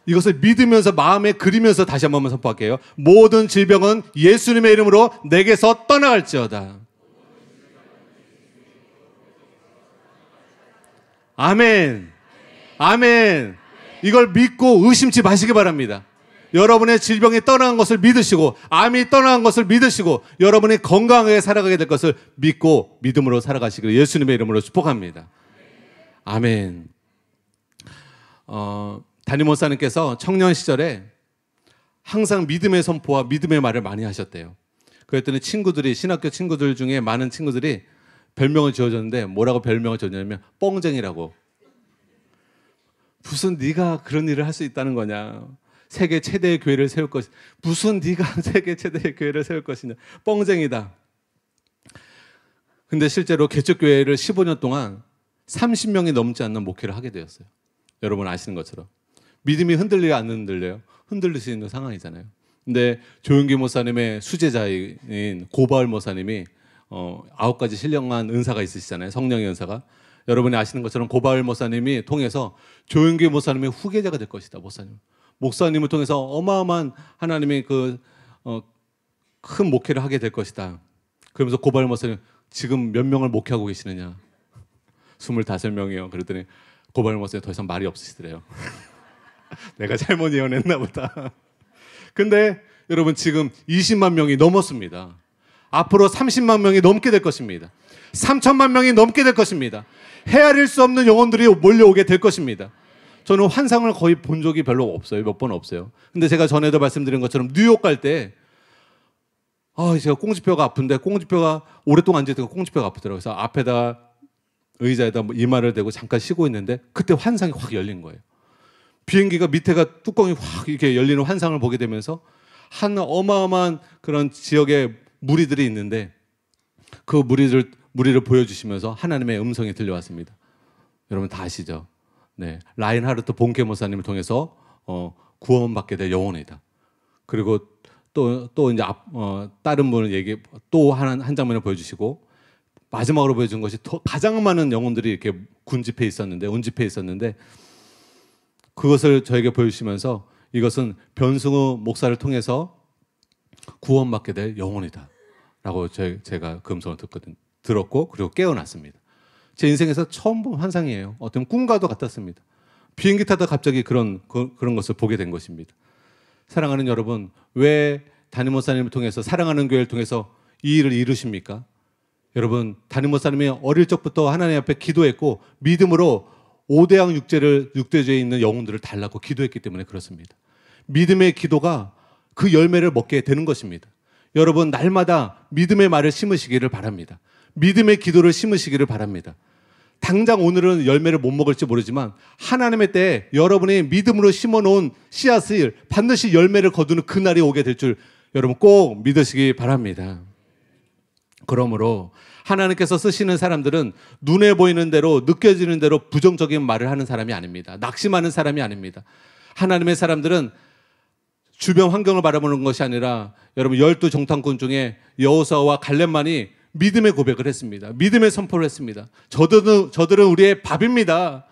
이것을 믿으면서 마음에 그리면서 다시 한 번만 선포할게요. 모든 질병은 예수님의 이름으로 내게서 떠나갈지어다. 아멘. 아멘. 이걸 믿고 의심치 마시기 바랍니다. 여러분의 질병이 떠나간 것을 믿으시고 암이 떠나간 것을 믿으시고 여러분이 건강하게 살아가게 될 것을 믿고 믿음으로 살아가시기 예수님의 이름으로 축복합니다. 아멘. 어, 담임 목사님께서 청년 시절에 항상 믿음의 선포와 믿음의 말을 많이 하셨대요. 그랬더니 친구들이 신학교 친구들 중에 많은 친구들이 별명을 지어줬는데 뭐라고 별명을 지었냐면 뻥쟁이라고 무슨 네가 그런 일을 할 수 있다는 거냐? 세계 최대의 교회를 세울 것 무슨 네가 *laughs* 세계 최대의 교회를 세울 것이냐? 뻥쟁이다. 근데 실제로 개척 교회를 15년 동안 30명이 넘지 않는 목회를 하게 되었어요. 여러분 아시는 것처럼 믿음이 흔들리지 않는 흔들려요. 흔들릴 수 있는 상황이잖아요. 근데 조윤기 목사님의 수제자인 고바울 목사님이 어, 아홉 가지 신령한 은사가 있으시잖아요. 성령의 은사가. 여러분이 아시는 것처럼 고바울 목사님이 통해서 조영기 목사님의 후계자가 될 것이다. 목사님. 목사님을 통해서 어마어마한 하나님의 그큰 어, 목회를 하게 될 것이다. 그러면서 고바울 목사님 지금 몇 명을 목회하고 계시느냐? 25명이요. 그랬더니 고바울 목사님 더 이상 말이 없으시더래요. *laughs* 내가 잘못 예언했나 보다. 근데 여러분 지금 20만 명이 넘었습니다. 앞으로 30만 명이 넘게 될 것입니다. 3천만 명이 넘게 될 것입니다. 헤아릴 수 없는 영혼들이 몰려오게 될 것입니다. 저는 환상을 거의 본 적이 별로 없어요. 몇 번 없어요. 근데 제가 전에도 말씀드린 것처럼 뉴욕 갈 때, 아, 제가 꽁지뼈가 아픈데, 꽁지뼈가 오랫동안 앉아있다가 꽁지뼈가 아프더라고요. 그래서 앞에다 의자에다 뭐 이마를 대고 잠깐 쉬고 있는데, 그때 환상이 확 열린 거예요. 비행기가 밑에가 뚜껑이 확 이렇게 열리는 환상을 보게 되면서, 한 어마어마한 그런 지역에 무리들이 있는데, 그 무리들 무리를 보여주시면서 하나님의 음성이 들려왔습니다. 여러분 다 아시죠? 네, 라인하르트 본케 모사님을 통해서 어, 구원받게 될 영혼이다. 그리고 또 또 이제 앞, 어, 다른 분을 얘기 또 한 한 장면을 보여주시고 마지막으로 보여준 것이 더, 가장 많은 영혼들이 이렇게 군집해 있었는데 운집해 있었는데 그것을 저에게 보여주시면서 이것은 변승우 목사를 통해서 구원받게 될 영혼이다라고 제, 가 금성을 그 듣거든요. 들었고 그리고 깨어났습니다. 제 인생에서 처음 본 환상이에요. 어떤 꿈과도 같았습니다. 비행기 타다 갑자기 그런 그, 런 것을 보게 된 것입니다. 사랑하는 여러분, 왜 담임 목사님을 통해서 사랑하는 교회를 통해서 이 일을 이루십니까? 여러분, 담임 목사님이 어릴 적부터 하나님 앞에 기도했고 믿음으로 오대양 육제를 육대죄에 있는 영혼들을 달라고 기도했기 때문에 그렇습니다. 믿음의 기도가 그 열매를 먹게 되는 것입니다. 여러분 날마다 믿음의 말을 심으시기를 바랍니다. 믿음의 기도를 심으시기를 바랍니다. 당장 오늘은 열매를 못 먹을지 모르지만 하나님의 때에 여러분이 믿음으로 심어놓은 씨앗을 반드시 열매를 거두는 그날이 오게 될 줄 여러분 꼭 믿으시기 바랍니다. 그러므로 하나님께서 쓰시는 사람들은 눈에 보이는 대로 느껴지는 대로 부정적인 말을 하는 사람이 아닙니다. 낙심하는 사람이 아닙니다. 하나님의 사람들은 주변 환경을 바라보는 것이 아니라 여러분 열두 정탐꾼 중에 여호사와 갈렙만이 믿음의 고백을 했습니다. 믿음의 선포를 했습니다. 저들은, 저들은 우리의 밥입니다.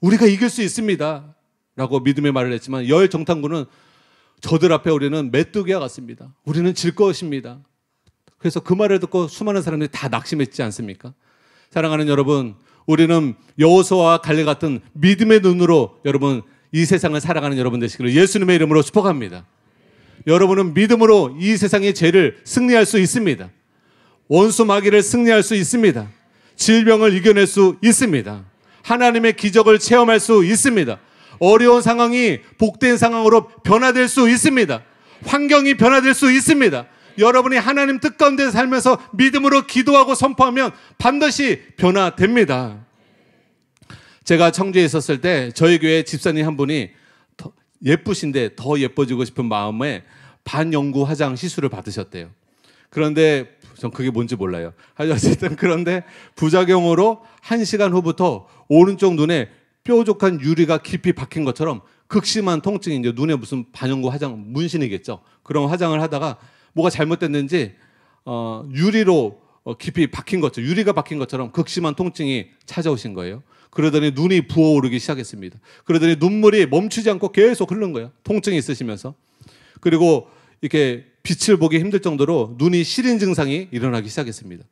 우리가 이길 수 있습니다. 라고 믿음의 말을 했지만 열 정탐군은 저들 앞에 우리는 메뚜기와 같습니다. 우리는 질 것입니다. 그래서 그 말을 듣고 수많은 사람들이 다 낙심했지 않습니까? 사랑하는 여러분, 우리는 여호수아와 갈래 같은 믿음의 눈으로 여러분 이 세상을 살아가는 여러분 되시기를 예수님의 이름으로 축복합니다. 여러분은 믿음으로 이 세상의 죄를 승리할 수 있습니다. 원수 마귀를 승리할 수 있습니다. 질병을 이겨낼 수 있습니다. 하나님의 기적을 체험할 수 있습니다. 어려운 상황이 복된 상황으로 변화될 수 있습니다. 환경이 변화될 수 있습니다. 여러분이 하나님 뜻 가운데 살면서 믿음으로 기도하고 선포하면 반드시 변화됩니다. 제가 청주에 있었을 때 저희 교회 집사님 한 분이 예쁘신데 더 예뻐지고 싶은 마음에 반영구 화장 시술을 받으셨대요. 그런데 전 그게 뭔지 몰라요. 하여튼 그런데 부작용으로 한 시간 후부터 오른쪽 눈에 뾰족한 유리가 깊이 박힌 것처럼 극심한 통증이 이제 눈에 무슨 반영구 화장 문신이겠죠. 그런 화장을 하다가 뭐가 잘못됐는지 어, 유리로 어, 깊이 박힌 것처럼 유리가 박힌 것처럼 극심한 통증이 찾아오신 거예요. 그러더니 눈이 부어오르기 시작했습니다. 그러더니 눈물이 멈추지 않고 계속 흐른 거예요. 통증이 있으시면서 그리고 이렇게 빛을 보기 힘들 정도로 눈이 시린 증상이 일어나기 시작했습니다.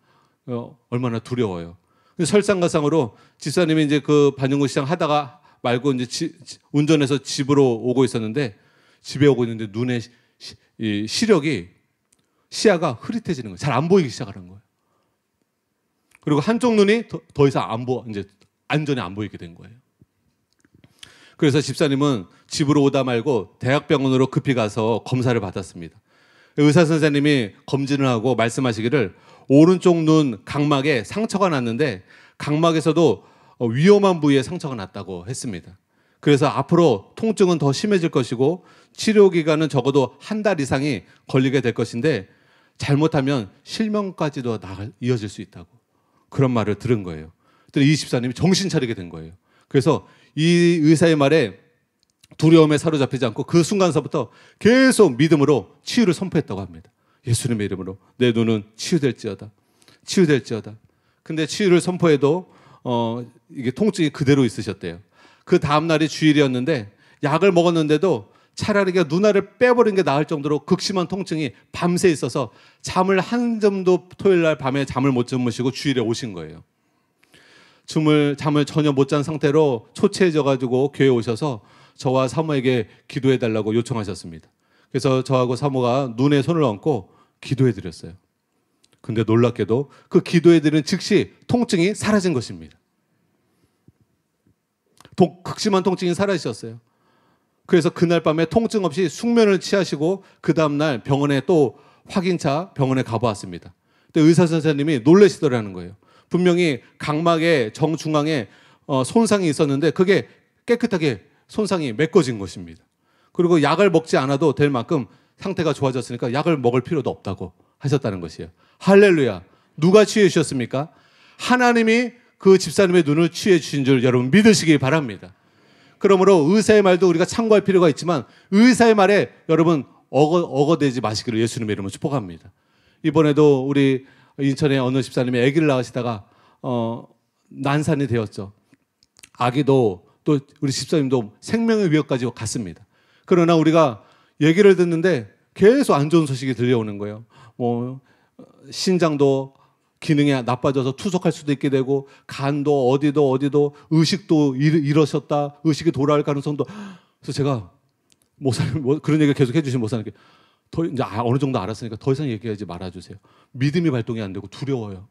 어, 얼마나 두려워요. 설상가상으로 집사님이 이제 그 반영구 시장 하다가 말고 이제 지, 운전해서 집으로 오고 있었는데 집에 오고 있는데 눈에 시, 이 시력이 시야가 흐릿해지는 거예요. 잘 안 보이기 시작하는 거예요. 그리고 한쪽 눈이 더, 더 이상 안 보, 이제 안전히 안 보이게 된 거예요. 그래서 집사님은 집으로 오다 말고 대학병원으로 급히 가서 검사를 받았습니다. 의사 선생님이 검진을 하고 말씀하시기를 오른쪽 눈 각막에 상처가 났는데 각막에서도 어, 위험한 부위에 상처가 났다고 했습니다. 그래서 앞으로 통증은 더 심해질 것이고 치료 기간은 적어도 한 달 이상이 걸리게 될 것인데 잘못하면 실명까지도 나갈, 이어질 수 있다고 그런 말을 들은 거예요. 그랬더이 집사님이 정신 차리게 된 거예요. 그래서 이 의사의 말에 두려움에 사로잡히지 않고 그 순간서부터 계속 믿음으로 치유를 선포했다고 합니다. 예수님의 이름으로 내 눈은 치유될지어다. 치유될지어다. 근데 치유를 선포해도 어 이게 통증이 그대로 있으셨대요. 그 다음 날이 주일이었는데 약을 먹었는데도 차라리 그냥 누 빼버린 게 나을 정도로 극심한 통증이 밤새 있어서 잠을 한 점도 토요일 날 밤에 잠을 못 주무시고 주일에 오신 거예요. 춤을 잠을 전혀 못 잔 상태로 초췌해져 가지고 교회 오셔서 저와 사모에게 기도해 달라고 요청하셨습니다. 그래서 저하고 사모가 눈에 손을 얹고 기도해 드렸어요. 근데 놀랍게도 그 기도해 드린 즉시 통증이 사라진 것입니다. 독, 극심한 통증이 사라지셨어요. 그래서 그날 밤에 통증 없이 숙면을 취하시고 그 다음날 병원에 또 확인차 병원에 가보았습니다. 근데 의사 선생님이 놀래시더라는 거예요. 분명히 각막에 정중앙에 어, 손상이 있었는데 그게 깨끗하게 손상이 메꿔진 것입니다. 그리고 약을 먹지 않아도 될 만큼 상태가 좋아졌으니까 약을 먹을 필요도 없다고 하셨다는 것이에요. 할렐루야. 누가 취해 주셨습니까? 하나님이 그 집사님의 눈을 취해 주신 줄 여러분 믿으시기 바랍니다. 그러므로 의사의 말도 우리가 참고할 필요가 있지만 의사의 말에 여러분 어거, 어거되지 마시기를 예수님의 이름으로 축복합니다. 이번에도 우리 인천의 어느 집사님이 아기를 낳으시다가 어, 난산이 되었죠. 아기도 또 우리 집사님도 생명의 위협까지 갔습니다. 그러나 우리가 얘기를 듣는데 계속 안 좋은 소식이 들려오는 거예요. 뭐 신장도 기능이 나빠져서 투석할 수도 있게 되고 간도 어디도 어디도 의식도 잃으셨다 의식이 돌아올 가능성도 그래서 제가 모사님 뭐 그런 얘기 계속 해주신 모사님께 더 이제 아, 어느 정도 알았으니까 더 이상 얘기하지 말아주세요. 믿음이 발동이 안 되고 두려워요.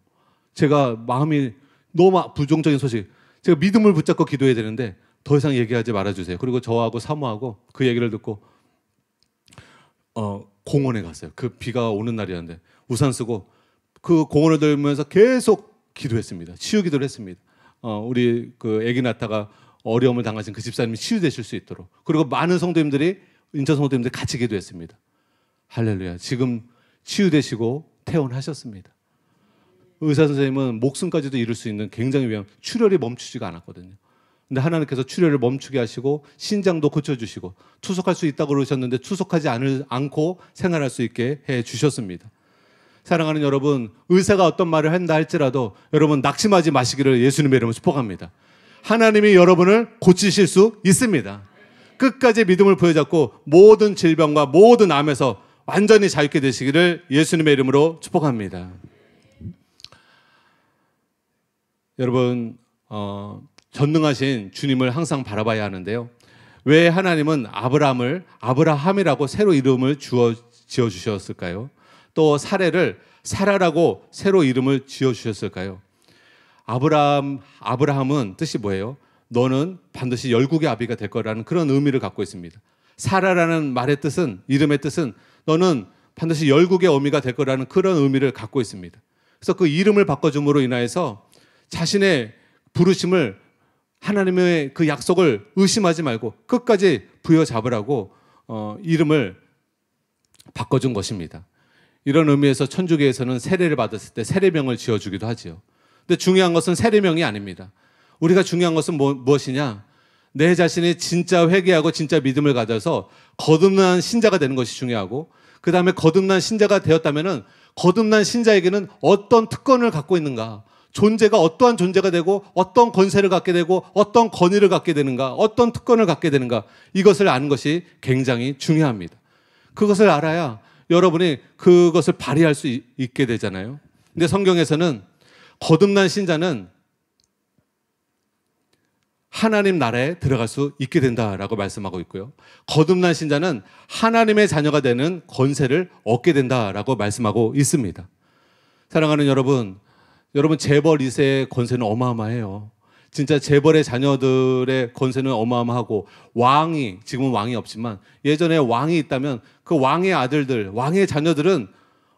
제가 마음이 너무 부정적인 소식 제가 믿음을 붙잡고 기도해야 되는데 더 이상 얘기하지 말아주세요. 그리고 저하고 사모하고 그 얘기를 듣고 어, 공원에 갔어요. 그 비가 오는 날이었는데 우산 쓰고 그 공원을 돌면서 계속 기도했습니다. 치유 기도를 했습니다. 어, 우리 그 아기 낳다가 어려움을 당하신 그 집사님이 치유되실 수 있도록 그리고 많은 성도님들이 인천 성도님들 같이 기도했습니다. 할렐루야. 지금 치유되시고 퇴원하셨습니다. 의사 선생님은 목숨까지도 잃을 수 있는 굉장히 위험 출혈이 멈추지가 않았거든요. 근데 하나님께서 출혈을 멈추게 하시고 신장도 고쳐주시고 투석할 수 있다고 그러셨는데 투석하지 않을, 않고 생활할 수 있게 해 주셨습니다. 사랑하는 여러분, 의사가 어떤 말을 한다 할지라도 여러분 낙심하지 마시기를 예수님의 이름으로 축복합니다. 하나님이 여러분을 고치실 수 있습니다. 끝까지 믿음을 보여잡고 모든 질병과 모든 암에서 완전히 자유케 되시기를 예수님의 이름으로 축복합니다. 여러분, 어, 전능하신 주님을 항상 바라봐야 하는데요. 왜 하나님은 아브라함을 아브라함이라고 새로 이름을 주어 지어 주셨을까요? 또 사례를 사라라고 새로 이름을 지어 주셨을까요? 아브라함 아브라함은 뜻이 뭐예요? 너는 반드시 열국의 아비가 될 거라는 그런 의미를 갖고 있습니다. 사라라는 말의 뜻은 이름의 뜻은 너는 반드시 열국의 어미가 될 거라는 그런 의미를 갖고 있습니다. 그래서 그 이름을 바꿔줌으로 인하여서 자신의 부르심을 하나님의 그 약속을 의심하지 말고 끝까지 부여잡으라고 어, 이름을 바꿔준 것입니다. 이런 의미에서 천주교에서는 세례를 받았을 때 세례명을 지어주기도 하지요. 근데 중요한 것은 세례명이 아닙니다. 우리가 중요한 것은 뭐, 무엇이냐? 내 자신이 진짜 회개하고 진짜 믿음을 가져서 거듭난 신자가 되는 것이 중요하고 그 다음에 거듭난 신자가 되었다면은 거듭난 신자에게는 어떤 특권을 갖고 있는가? 존재가 어떠한 존재가 되고 어떤 권세를 갖게 되고 어떤 권위를 갖게 되는가 어떤 특권을 갖게 되는가 이것을 아는 것이 굉장히 중요합니다. 그것을 알아야 여러분이 그것을 발휘할 수 있게 되잖아요. 근데 성경에서는 거듭난 신자는 하나님 나라에 들어갈 수 있게 된다라고 말씀하고 있고요. 거듭난 신자는 하나님의 자녀가 되는 권세를 얻게 된다라고 말씀하고 있습니다. 사랑하는 여러분, 여러분 재벌 2세 의 권세는 어마어마해요. 진짜 재벌의 자녀들의 권세는 어마어마하고 왕이 지금은 왕이 없지만 예전에 왕이 있다면 그 왕의 아들들, 왕의 자녀들은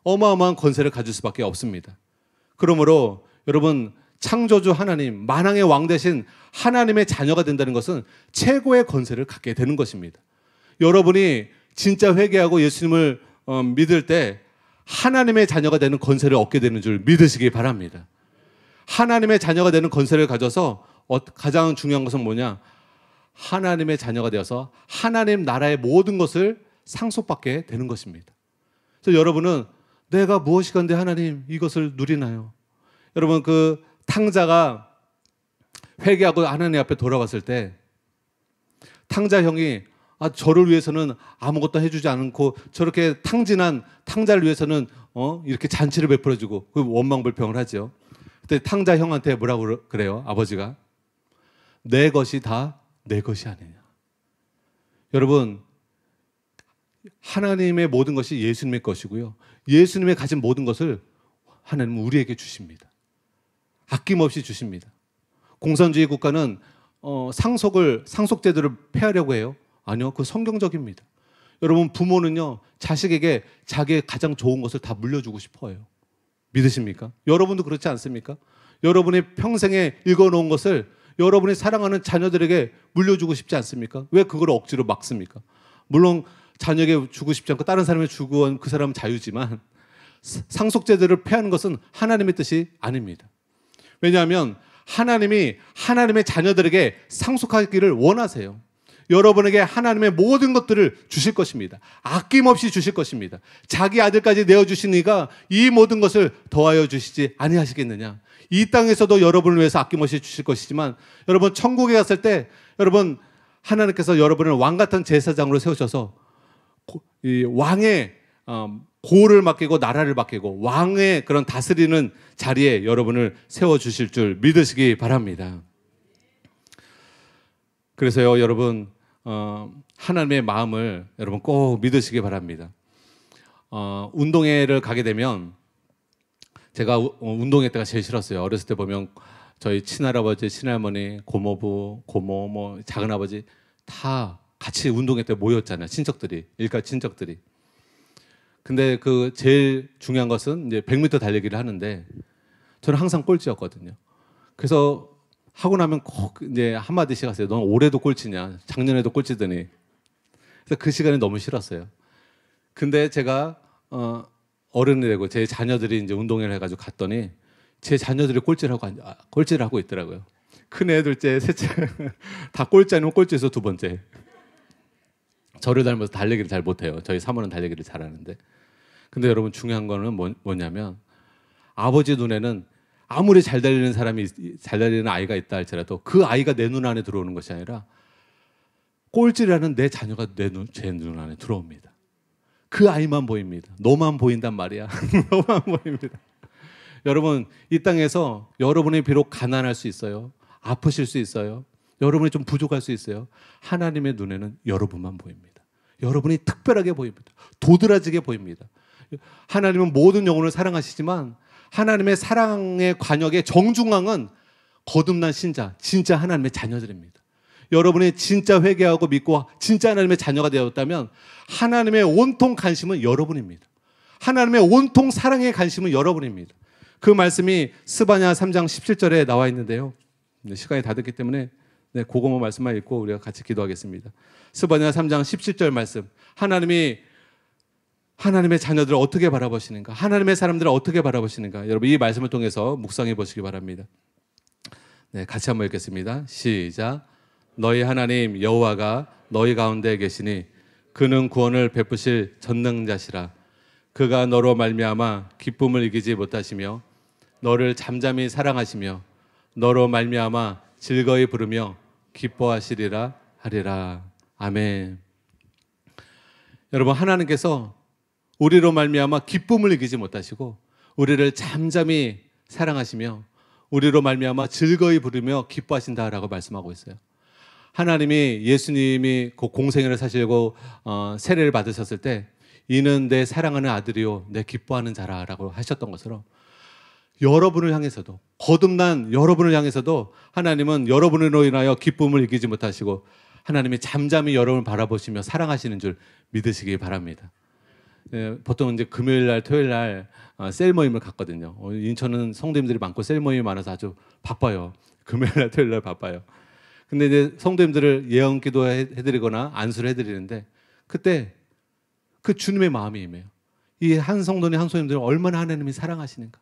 어마어마한 권세를 가질 수밖에 없습니다. 그러므로 여러분 창조주 하나님, 만왕의 왕 대신 하나님의 자녀가 된다는 것은 최고의 권세를 갖게 되는 것입니다. 여러분이 진짜 회개하고 예수님을 어, 믿을 때 하나님의 자녀가 되는 건세를 얻게 되는 줄 믿으시기 바랍니다. 하나님의 자녀가 되는 건세를 가져서 가장 중요한 것은 뭐냐? 하나님의 자녀가 되어서 하나님 나라의 모든 것을 상속받게 되는 것입니다. 그래서 여러분은 내가 무엇이건데 하나님 이것을 누리나요? 여러분 그 탕자가 회개하고 하나님 앞에 돌아왔을 때 탕자 형이 아, 저를 위해서는 아무것도 해주지 않고 저렇게 탕진한 탕자를 위해서는 어, 이렇게 잔치를 베풀어주고 그 원망불평을 하죠. 그때 탕자 형한테 뭐라고 그래요? 아버지가 내 것이 다 내 것이 아니냐. 여러분 하나님의 모든 것이 예수님의 것이고요. 예수님의 가진 모든 것을 하나님은 우리에게 주십니다. 아낌없이 주십니다. 공산주의 국가는 어, 상속을 상속제도를 폐하려고 해요. 아니요, 그 성경적입니다. 여러분 부모는요 자식에게 자기의 가장 좋은 것을 다 물려주고 싶어해요. 믿으십니까? 여러분도 그렇지 않습니까? 여러분이 평생에 읽어놓은 것을 여러분이 사랑하는 자녀들에게 물려주고 싶지 않습니까? 왜 그걸 억지로 막습니까? 물론 자녀에게 주고 싶지 않고 다른 사람에게 주고 온 그 사람은 자유지만 상속제들을 폐하는 것은 하나님의 뜻이 아닙니다. 왜냐하면 하나님이 하나님의 자녀들에게 상속하기를 원하세요. 여러분에게 하나님의 모든 것들을 주실 것입니다. 아낌없이 주실 것입니다. 자기 아들까지 내어 주시니가 이 모든 것을 더하여 주시지 아니하시겠느냐. 이 땅에서도 여러분을 위해서 아낌없이 주실 것이지만 여러분 천국에 갔을 때 여러분 하나님께서 여러분을 왕 같은 제사장으로 세우셔서 이 왕의 어, 고를 맡기고 나라를 맡기고 왕의 그런 다스리는 자리에 여러분을 세워 주실 줄 믿으시기 바랍니다. 그래서요, 여러분 어, 하나님의 마음을 여러분 꼭 믿으시기 바랍니다. 어, 운동회를 가게 되면 제가 우, 어, 운동회 때가 제일 싫었어요. 어렸을 때 보면 저희 친할아버지, 친할머니, 고모부, 고모, 뭐 작은 아버지 다 같이 운동회 때 모였잖아요. 친척들이 일가 친척들이. 근데 그 제일 중요한 것은 이제 100m 달리기를 하는데 저는 항상 꼴찌였거든요. 그래서 하고 나면 꼭 이제 한마디씩 하세요. 넌 올해도 꼴찌냐? 작년에도 꼴찌더니. 그래서 그 시간이 너무 싫었어요. 근데 제가 어, 어른이 되고 제 자녀들이 이제 운동회를 해가지고 갔더니 제 자녀들이 꼴찌를 고 아, 꼴찌를 하고 있더라고요. 큰애, 둘째, 셋째 *laughs* 다 꼴찌 아니면 꼴찌에서 두 번째. 저를 닮아서 달리기를 잘 못해요. 저희 사모는 달리기를 잘하는데. 근데 여러분 중요한 거는 뭐, 뭐냐면 아버지 눈에는 아무리 잘 달리는 사람이 잘 달리는 아이가 있다 할지라도 그 아이가 내 눈 안에 들어오는 것이 아니라 꼴찌라는 내 자녀가 내 눈, 제 눈 안에 들어옵니다. 그 아이만 보입니다. 너만 보인단 말이야. *laughs* 너만 보입니다. 여러분, 이 땅에서 여러분이 비록 가난할 수 있어요. 아프실 수 있어요. 여러분이 좀 부족할 수 있어요. 하나님의 눈에는 여러분만 보입니다. 여러분이 특별하게 보입니다. 도드라지게 보입니다. 하나님은 모든 영혼을 사랑하시지만 하나님의 사랑의 관역의 정중앙은 거듭난 신자, 진짜 하나님의 자녀들입니다. 여러분이 진짜 회개하고 믿고 진짜 하나님의 자녀가 되었다면 하나님의 온통 관심은 여러분입니다. 하나님의 온통 사랑의 관심은 여러분입니다. 그 말씀이 스바냐 3장 17절에 나와 있는데요. 네, 시간이 다 됐기 때문에 네, 고고모 말씀만 읽고 우리가 같이 기도하겠습니다. 스바냐 3장 17절 말씀. 하나님이 하나님의 자녀들을 어떻게 바라보시는가? 하나님의 사람들을 어떻게 바라보시는가? 여러분 이 말씀을 통해서 묵상해 보시기 바랍니다. 네, 같이 한번 읽겠습니다. 시작. 너희 하나님 여호와가 너희 가운데 계시니 그는 구원을 베푸실 전능자시라. 그가 너로 말미암아 기쁨을 이기지 못하시며 너를 잠잠히 사랑하시며 너로 말미암아 즐거이 부르며 기뻐하시리라 하리라. 아멘. 여러분 하나님께서 우리로 말미암아 기쁨을 이기지 못하시고 우리를 잠잠히 사랑하시며 우리로 말미암아 즐거이 부르며 기뻐하신다라고 말씀하고 있어요. 하나님이 예수님이 그 공생애를 사시고 어, 세례를 받으셨을 때 이는 내 사랑하는 아들이요 내 기뻐하는 자라라고 하셨던 것처럼 여러분을 향해서도 거듭난 여러분을 향해서도 하나님은 여러분으로 인하여 기쁨을 이기지 못하시고 하나님이 잠잠히 여러분을 바라보시며 사랑하시는 줄 믿으시기 바랍니다. 예, 보통 이제 금요일 날, 토요일 날 어, 셀 모임을 갔거든요. 어, 인천은 성도님들이 많고 셀 모임이 많아서 아주 바빠요. *laughs* 금요일 날, 토요일 날 바빠요. 근데 이제 성도님들을 예언 기도 해드리거나 안수를 해드리는데 그때 그 주님의 마음이 임해요. 이 한 성도님, 한성도님들 얼마나 하나님이 사랑하시는가.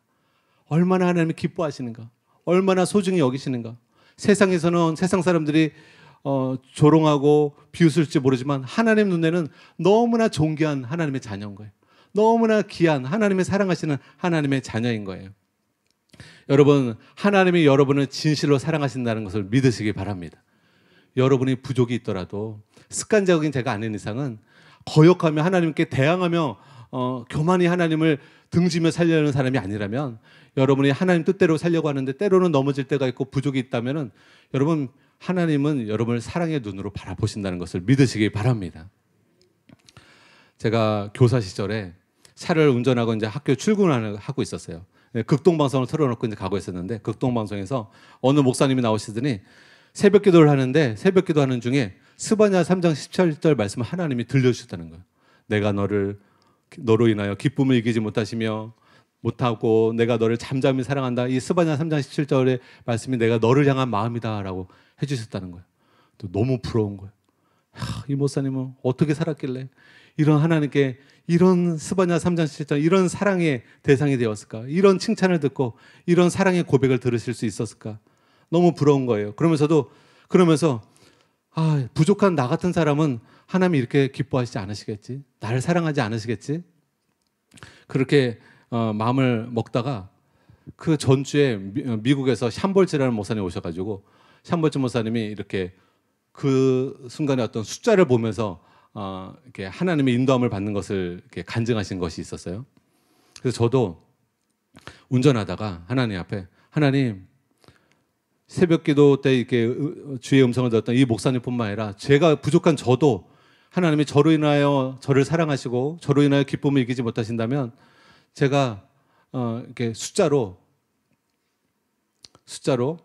얼마나 하나님이 기뻐하시는가. 얼마나 소중히 여기시는가. 세상에서는 세상 사람들이 어, 조롱하고 비웃을지 모르지만 하나님 눈에는 너무나 존귀한 하나님의 자녀인 거예요. 너무나 귀한 하나님의 사랑하시는 하나님의 자녀인 거예요. 여러분, 하나님이 여러분을 진실로 사랑하신다는 것을 믿으시기 바랍니다. 여러분이 부족이 있더라도 습관적인 제가 아닌 이상은 거역하며 하나님께 대항하며 어, 교만히 하나님을 등지며 살려는 사람이 아니라면 여러분이 하나님 뜻대로 살려고 하는데 때로는 넘어질 때가 있고 부족이 있다면 여러분 하나님은 여러분을 사랑의 눈으로 바라보신다는 것을 믿으시기 바랍니다. 제가 교사 시절에 차를 운전하고 이제 학교 출근을 하고 있었어요. 네, 극동방송을 틀어놓고 이제 가고 있었는데 극동방송에서 어느 목사님이 나오시더니 새벽 기도를 하는데 새벽 기도하는 중에 스바냐 3장 17절 말씀을 하나님이 들려주셨다는 거예요. 내가 너를 너로 인하여 기쁨을 이기지 못하시며 못하고 내가 너를 잠잠히 사랑한다. 이 스바냐 3장 17절의 말씀이 내가 너를 향한 마음이다라고 해주셨다는 거예요. 또 너무 부러운 거예요. 하, 이 목사님은 어떻게 살았길래 이런 하나님께 이런 스바냐 3장 7절 이런 사랑의 대상이 되었을까? 이런 칭찬을 듣고 이런 사랑의 고백을 들으실 수 있었을까? 너무 부러운 거예요. 그러면서도 그러면서 아, 부족한 나 같은 사람은 하나님이 이렇게 기뻐하시지 않으시겠지? 나를 사랑하지 않으시겠지? 그렇게 어, 마음을 먹다가 그 전주에 미, 어, 국에서 샴볼즈라는 목사님 오셔가지고 샴볼즈 목사님이 이렇게 그 순간에 어떤 숫자를 보면서 어, 이렇게 하나님의 인도함을 받는 것을 이렇게 간증하신 것이 있었어요. 그래서 저도 운전하다가 하나님 앞에 하나님 새벽기도 때 이렇게 주의 음성을 들었던 이 목사님뿐만 아니라 제가 부족한 저도 하나님이 저로 인하여 저를 사랑하시고 저로 인하여 기쁨을 이기지 못하신다면 제가 어, 이렇게 숫자로 숫자로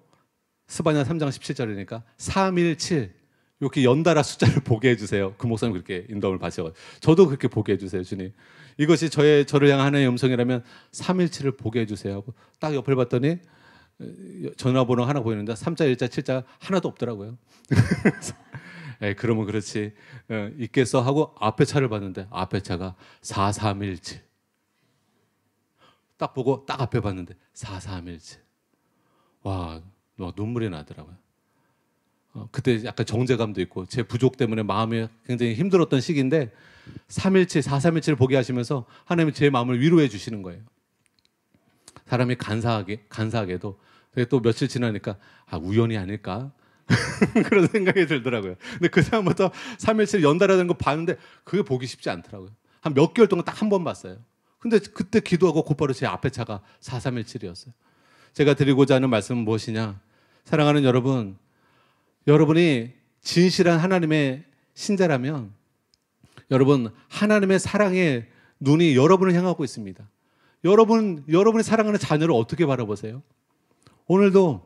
스바냐 3장 17절이니까 317 이렇게 연달아 숫자를 *laughs* 보게 해주세요. 그 목사님 그렇게 인도함 받으셔. 저도 그렇게 보게 해주세요, 주님. 이것이 저의 저를 향한 하나님의 음성이라면 317을 보게 해주세요 하고 딱 옆을 봤더니 어, 전화번호 하나 보이는데 3자, 1자, 7자 하나도 없더라고요. 에 *laughs* 예, 그러면 그렇지 어, 있겠어 하고 앞에 차를 봤는데 앞에 차가 4317. 딱 보고 딱 앞에 봤는데 4317. 와, 뭐 눈물이 나더라고요. 어, 그때 약간 정제감도 있고 제 부족 때문에 마음이 굉장히 힘들었던 시기인데 317, 4317을 보게 하시면서 하나님이 제 마음을 위로해 주시는 거예요. 사람이 간사하게 간사하게도 또 며칠 지나니까 아 우연이 아닐까 *laughs* 그런 생각이 들더라고요. 근데 그 다음부터 3일치 연달아 된거 봤는데 그게 보기 쉽지 않더라고요. 한 몇 개월 동안 딱 한 번 봤어요. 근데 그때 기도하고 곧바로 제 앞에 차가 4317이었어요. 제가 드리고자 하는 말씀은 무엇이냐? 사랑하는 여러분, 여러분이 진실한 하나님의 신자라면 여러분 하나님의 사랑의 눈이 여러분을 향하고 있습니다. 여러분 여러분이 사랑하는 자녀를 어떻게 바라보세요? 오늘도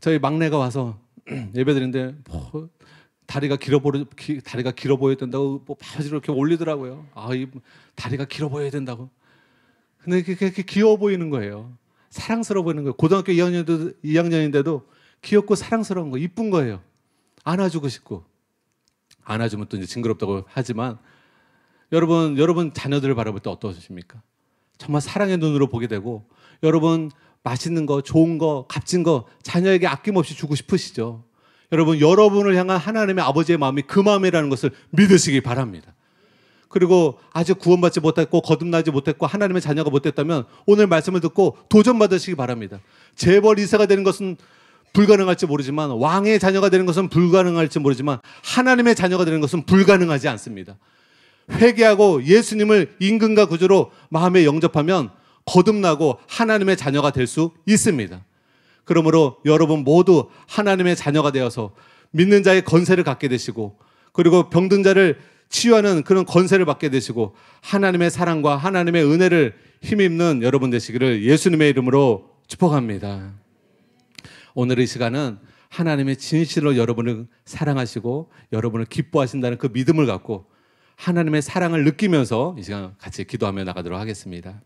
저희 막내가 와서 *clears throat* 예배드리는데 뭐 다리가 길어 보여 다리가 길어 보여야 된다고 뭐 바지로 이렇게 올리더라고요. 아, 이 다리가 길어 보여야 된다고. 근데 이렇게 귀여워 보이는 거예요. 사랑스러워 보이는 거예요. 고등학교 2학년도 2학년인데도 귀엽고 사랑스러운 거, 이쁜 거예요. 안아주고 싶고 안아주면 또 이제 징그럽다고 하지만 여러분 여러분 자녀들을 바라볼 때 어떠십니까? 정말 사랑의 눈으로 보게 되고 여러분 맛있는 거, 좋은 거, 값진 거 자녀에게 아낌없이 주고 싶으시죠. 여러분 여러분을 향한 하나님의 아버지의 마음이 그 마음이라는 것을 믿으시기 바랍니다. 그리고 아직 구원받지 못했고 거듭나지 못했고 하나님의 자녀가 못됐다면 오늘 말씀을 듣고 도전받으시기 바랍니다. 재벌 이사가 되는 것은 불가능할지 모르지만 왕의 자녀가 되는 것은 불가능할지 모르지만 하나님의 자녀가 되는 것은 불가능하지 않습니다. 회개하고 예수님을 인근과구조로 마음에 영접하면 거듭나고 하나님의 자녀가 될 수 있습니다. 그러므로 여러분 모두 하나님의 자녀가 되어서 믿는 자의 건세를 갖게 되시고 그리고 병든 자를 치유하는 그런 건세를 받게 되시고 하나님의 사랑과 하나님의 은혜를 힘입는 여러분 되시기를 예수님의 이름으로 축복합니다. 오늘 이 시간은 하나님의 진실로 여러분을 사랑하시고 여러분을 기뻐하신다는 그 믿음을 갖고 하나님의 사랑을 느끼면서 이 시간 같이 기도하며 나가도록 하겠습니다.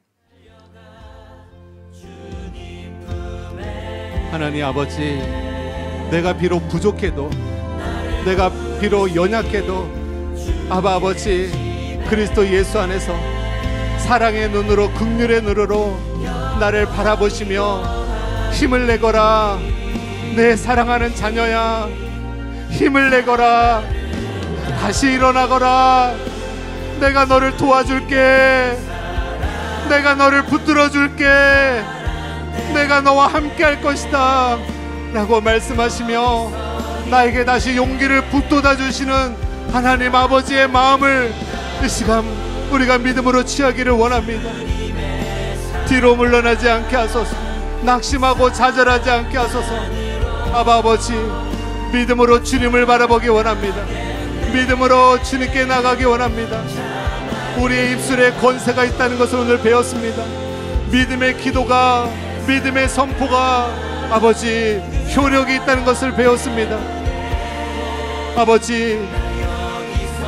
하나님 아버지, 내가 비록 부족해도, 내가 비록 연약해도, 아바 아버지, 그리스도 예수 안에서 사랑의 눈으로, 극률의 눈으로 나를 바라보시며 힘을 내거라. 내 사랑하는 자녀야, 힘을 내거라. 다시 일어나거라. 내가 너를 도와줄게. 내가 너를 붙들어 줄게. 내가 너와 함께 할 것이다. 라고 말씀하시며 나에게 다시 용기를 붙돋아 주시는 하나님 아버지의 마음을 이 시간 우리가 믿음으로 취하기를 원합니다. 뒤로 물러나지 않게 하소서. 낙심하고 좌절하지 않게 하소서. 아바 아버지 믿음으로 주님을 바라보기 원합니다. 믿음으로 주님께 나가기 원합니다. 우리의 입술에 권세가 있다는 것을 오늘 배웠습니다. 믿음의 기도가 믿음의 선포가 아버지 효력이 있다는 것을 배웠습니다. 아버지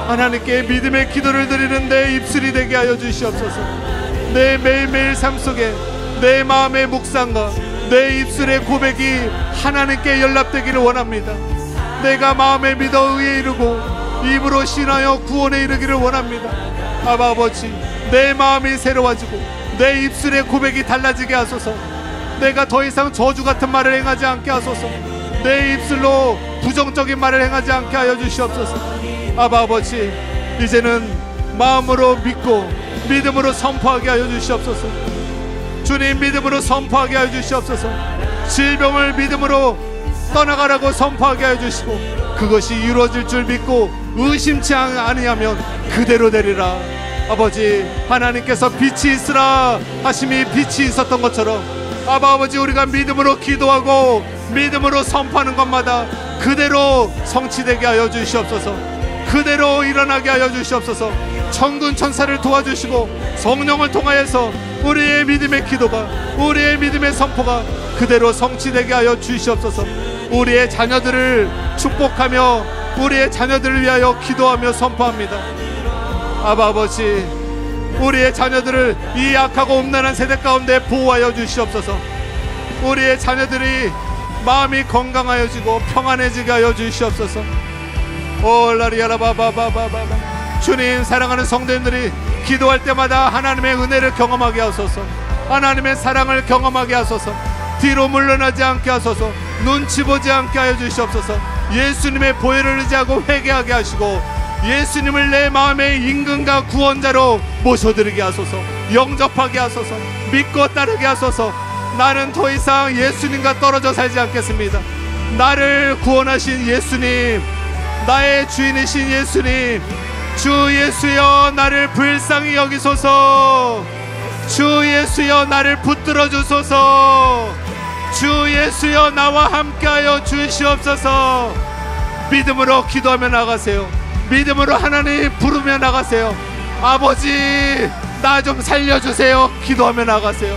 하나님께 믿음의 기도를 드리는데 입술이 되게 하여 주시옵소서. 내 매일매일 삶 속에 내 마음의 묵상과 내 입술의 고백이 하나님께 연락되기를 원합니다. 내가 마음의 믿어 의에 이르고 입으로 신하여 구원에 이르기를 원합니다. 아버지 내 마음이 새로워지고 내 입술의 고백이 달라지게 하소서. 내가 더 이상 저주 같은 말을 행하지 않게 하소서. 내 입술로 부정적인 말을 행하지 않게 하여 주시옵소서. 아바 아버지, 이제는 마음으로 믿고 믿음으로 선포하게 하여 주시옵소서. 주님 믿음으로 선포하게 하여 주시옵소서. 질병을 믿음으로 떠나가라고 선포하게 하여 주시고 그것이 이루어질 줄 믿고 의심치 아니하면 그대로 되리라. 아버지 하나님께서 빛이 있으라 하심이 빛이 있었던 것처럼 아바 아버지 우리가 믿음으로 기도하고 믿음으로 선포하는 것마다 그대로 성취되게 하여 주시옵소서. 그대로 일어나게 하여 주시옵소서. 천군 천사를 도와주시고 성령을 통하여서 우리의 믿음의 기도가 우리의 믿음의 선포가 그대로 성취되게 하여 주시옵소서. 우리의 자녀들을 축복하며 우리의 자녀들을 위하여 기도하며 선포합니다. 아바 아버지 우리의 자녀들을 이 약하고 음란한 세대 가운데 보호하여 주시옵소서. 우리의 자녀들이 마음이 건강하여지고 평안해지게 하여 주시옵소서. 올라리아라바바바바바 주님 사랑하는 성도님들이 기도할 때마다 하나님의 은혜를 경험하게 하소서. 하나님의 사랑을 경험하게 하소서. 뒤로 물러나지 않게 하소서. 눈치 보지 않게 하여 주시옵소서. 예수님의 보혈을 의지하고 회개하게 하시고 예수님을 내 마음의 임금과 구원자로 모셔드리게 하소서 영접하게 하소서 믿고 따르게 하소서 나는 더 이상 예수님과 떨어져 살지 않겠습니다 나를 구원하신 예수님 나의 주인이신 예수님 주 예수여 나를 불쌍히 여기소서 주 예수여 나를 붙들어 주소서 주 예수여 나와 함께하여 주시옵소서 믿음으로 기도하며 나가세요 믿음으로 하나님 부르며 나가세요. 아버지, 나 좀 살려주세요. 기도하며 나가세요.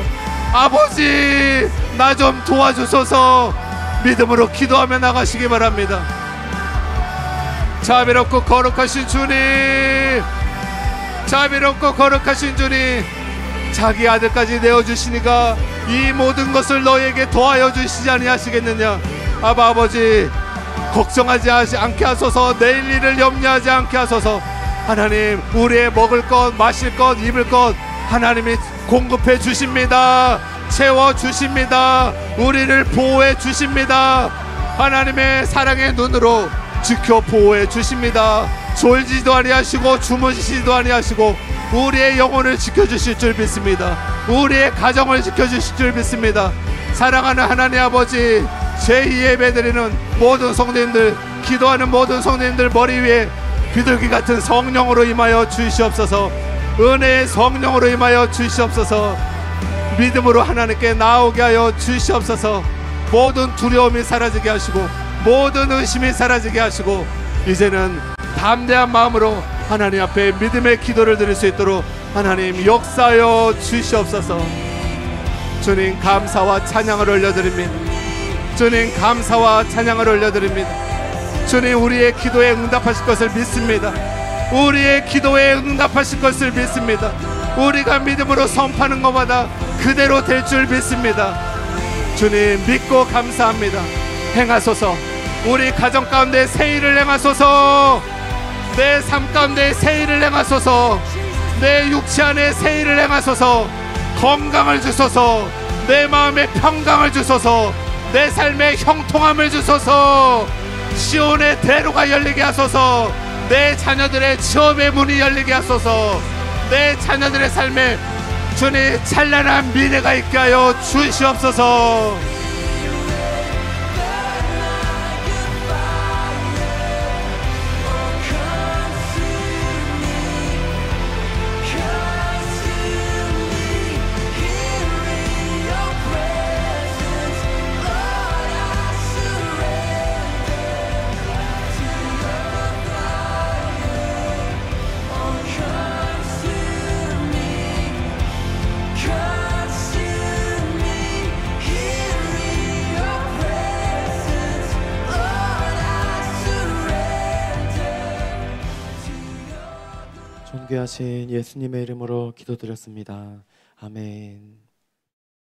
아버지, 나 좀 도와주소서. 믿음으로 기도하며 나가시기 바랍니다. 자비롭고 거룩하신 주님, 자비롭고 거룩하신 주님, 자기 아들까지 내어주시니까 이 모든 것을 너에게 도와 주시지 아니하시겠느냐. 아바 아버지, 걱정하지 않게 하소서 내일 일을 염려하지 않게 하소서 하나님 우리의 먹을 것 마실 것 입을 것 하나님이 공급해 주십니다 채워 주십니다 우리를 보호해 주십니다 하나님의 사랑의 눈으로 지켜 보호해 주십니다 졸지도 아니하시고 주무시지도 아니하시고 우리의 영혼을 지켜주실 줄 믿습니다 우리의 가정을 지켜주실 줄 믿습니다 사랑하는 하나님 아버지 제2예배드리는 모든 성도님들 기도하는 모든 성도님들 머리 위에 비둘기 같은 성령으로 임하여 주시옵소서 은혜의 성령으로 임하여 주시옵소서 믿음으로 하나님께 나오게 하여 주시옵소서 모든 두려움이 사라지게 하시고 모든 의심이 사라지게 하시고 이제는 담대한 마음으로 하나님 앞에 믿음의 기도를 드릴 수 있도록 하나님 역사여 주시옵소서 주님 감사와 찬양을 올려드립니다 주님 감사와 찬양을 올려드립니다. 주님 우리의 기도에 응답하실 것을 믿습니다. 우리의 기도에 응답하실 것을 믿습니다. 우리가 믿음으로 선포하는 것마다 그대로 될 줄 믿습니다. 주님 믿고 감사합니다. 행하소서 우리 가정 가운데 세일을 행하소서 내 삶 가운데 세일을 행하소서 내 육체 안에 세일을 행하소서 건강을 주소서 내 마음에 평강을 주소서 내 삶에 형통함을 주소서 시온의 대로가 열리게 하소서 내 자녀들의 취업의 문이 열리게 하소서 내 자녀들의 삶에 주님 찬란한 미래가 있게 하여 주시옵소서 하신 예수님의 이름으로 기도드렸습니다. 아멘.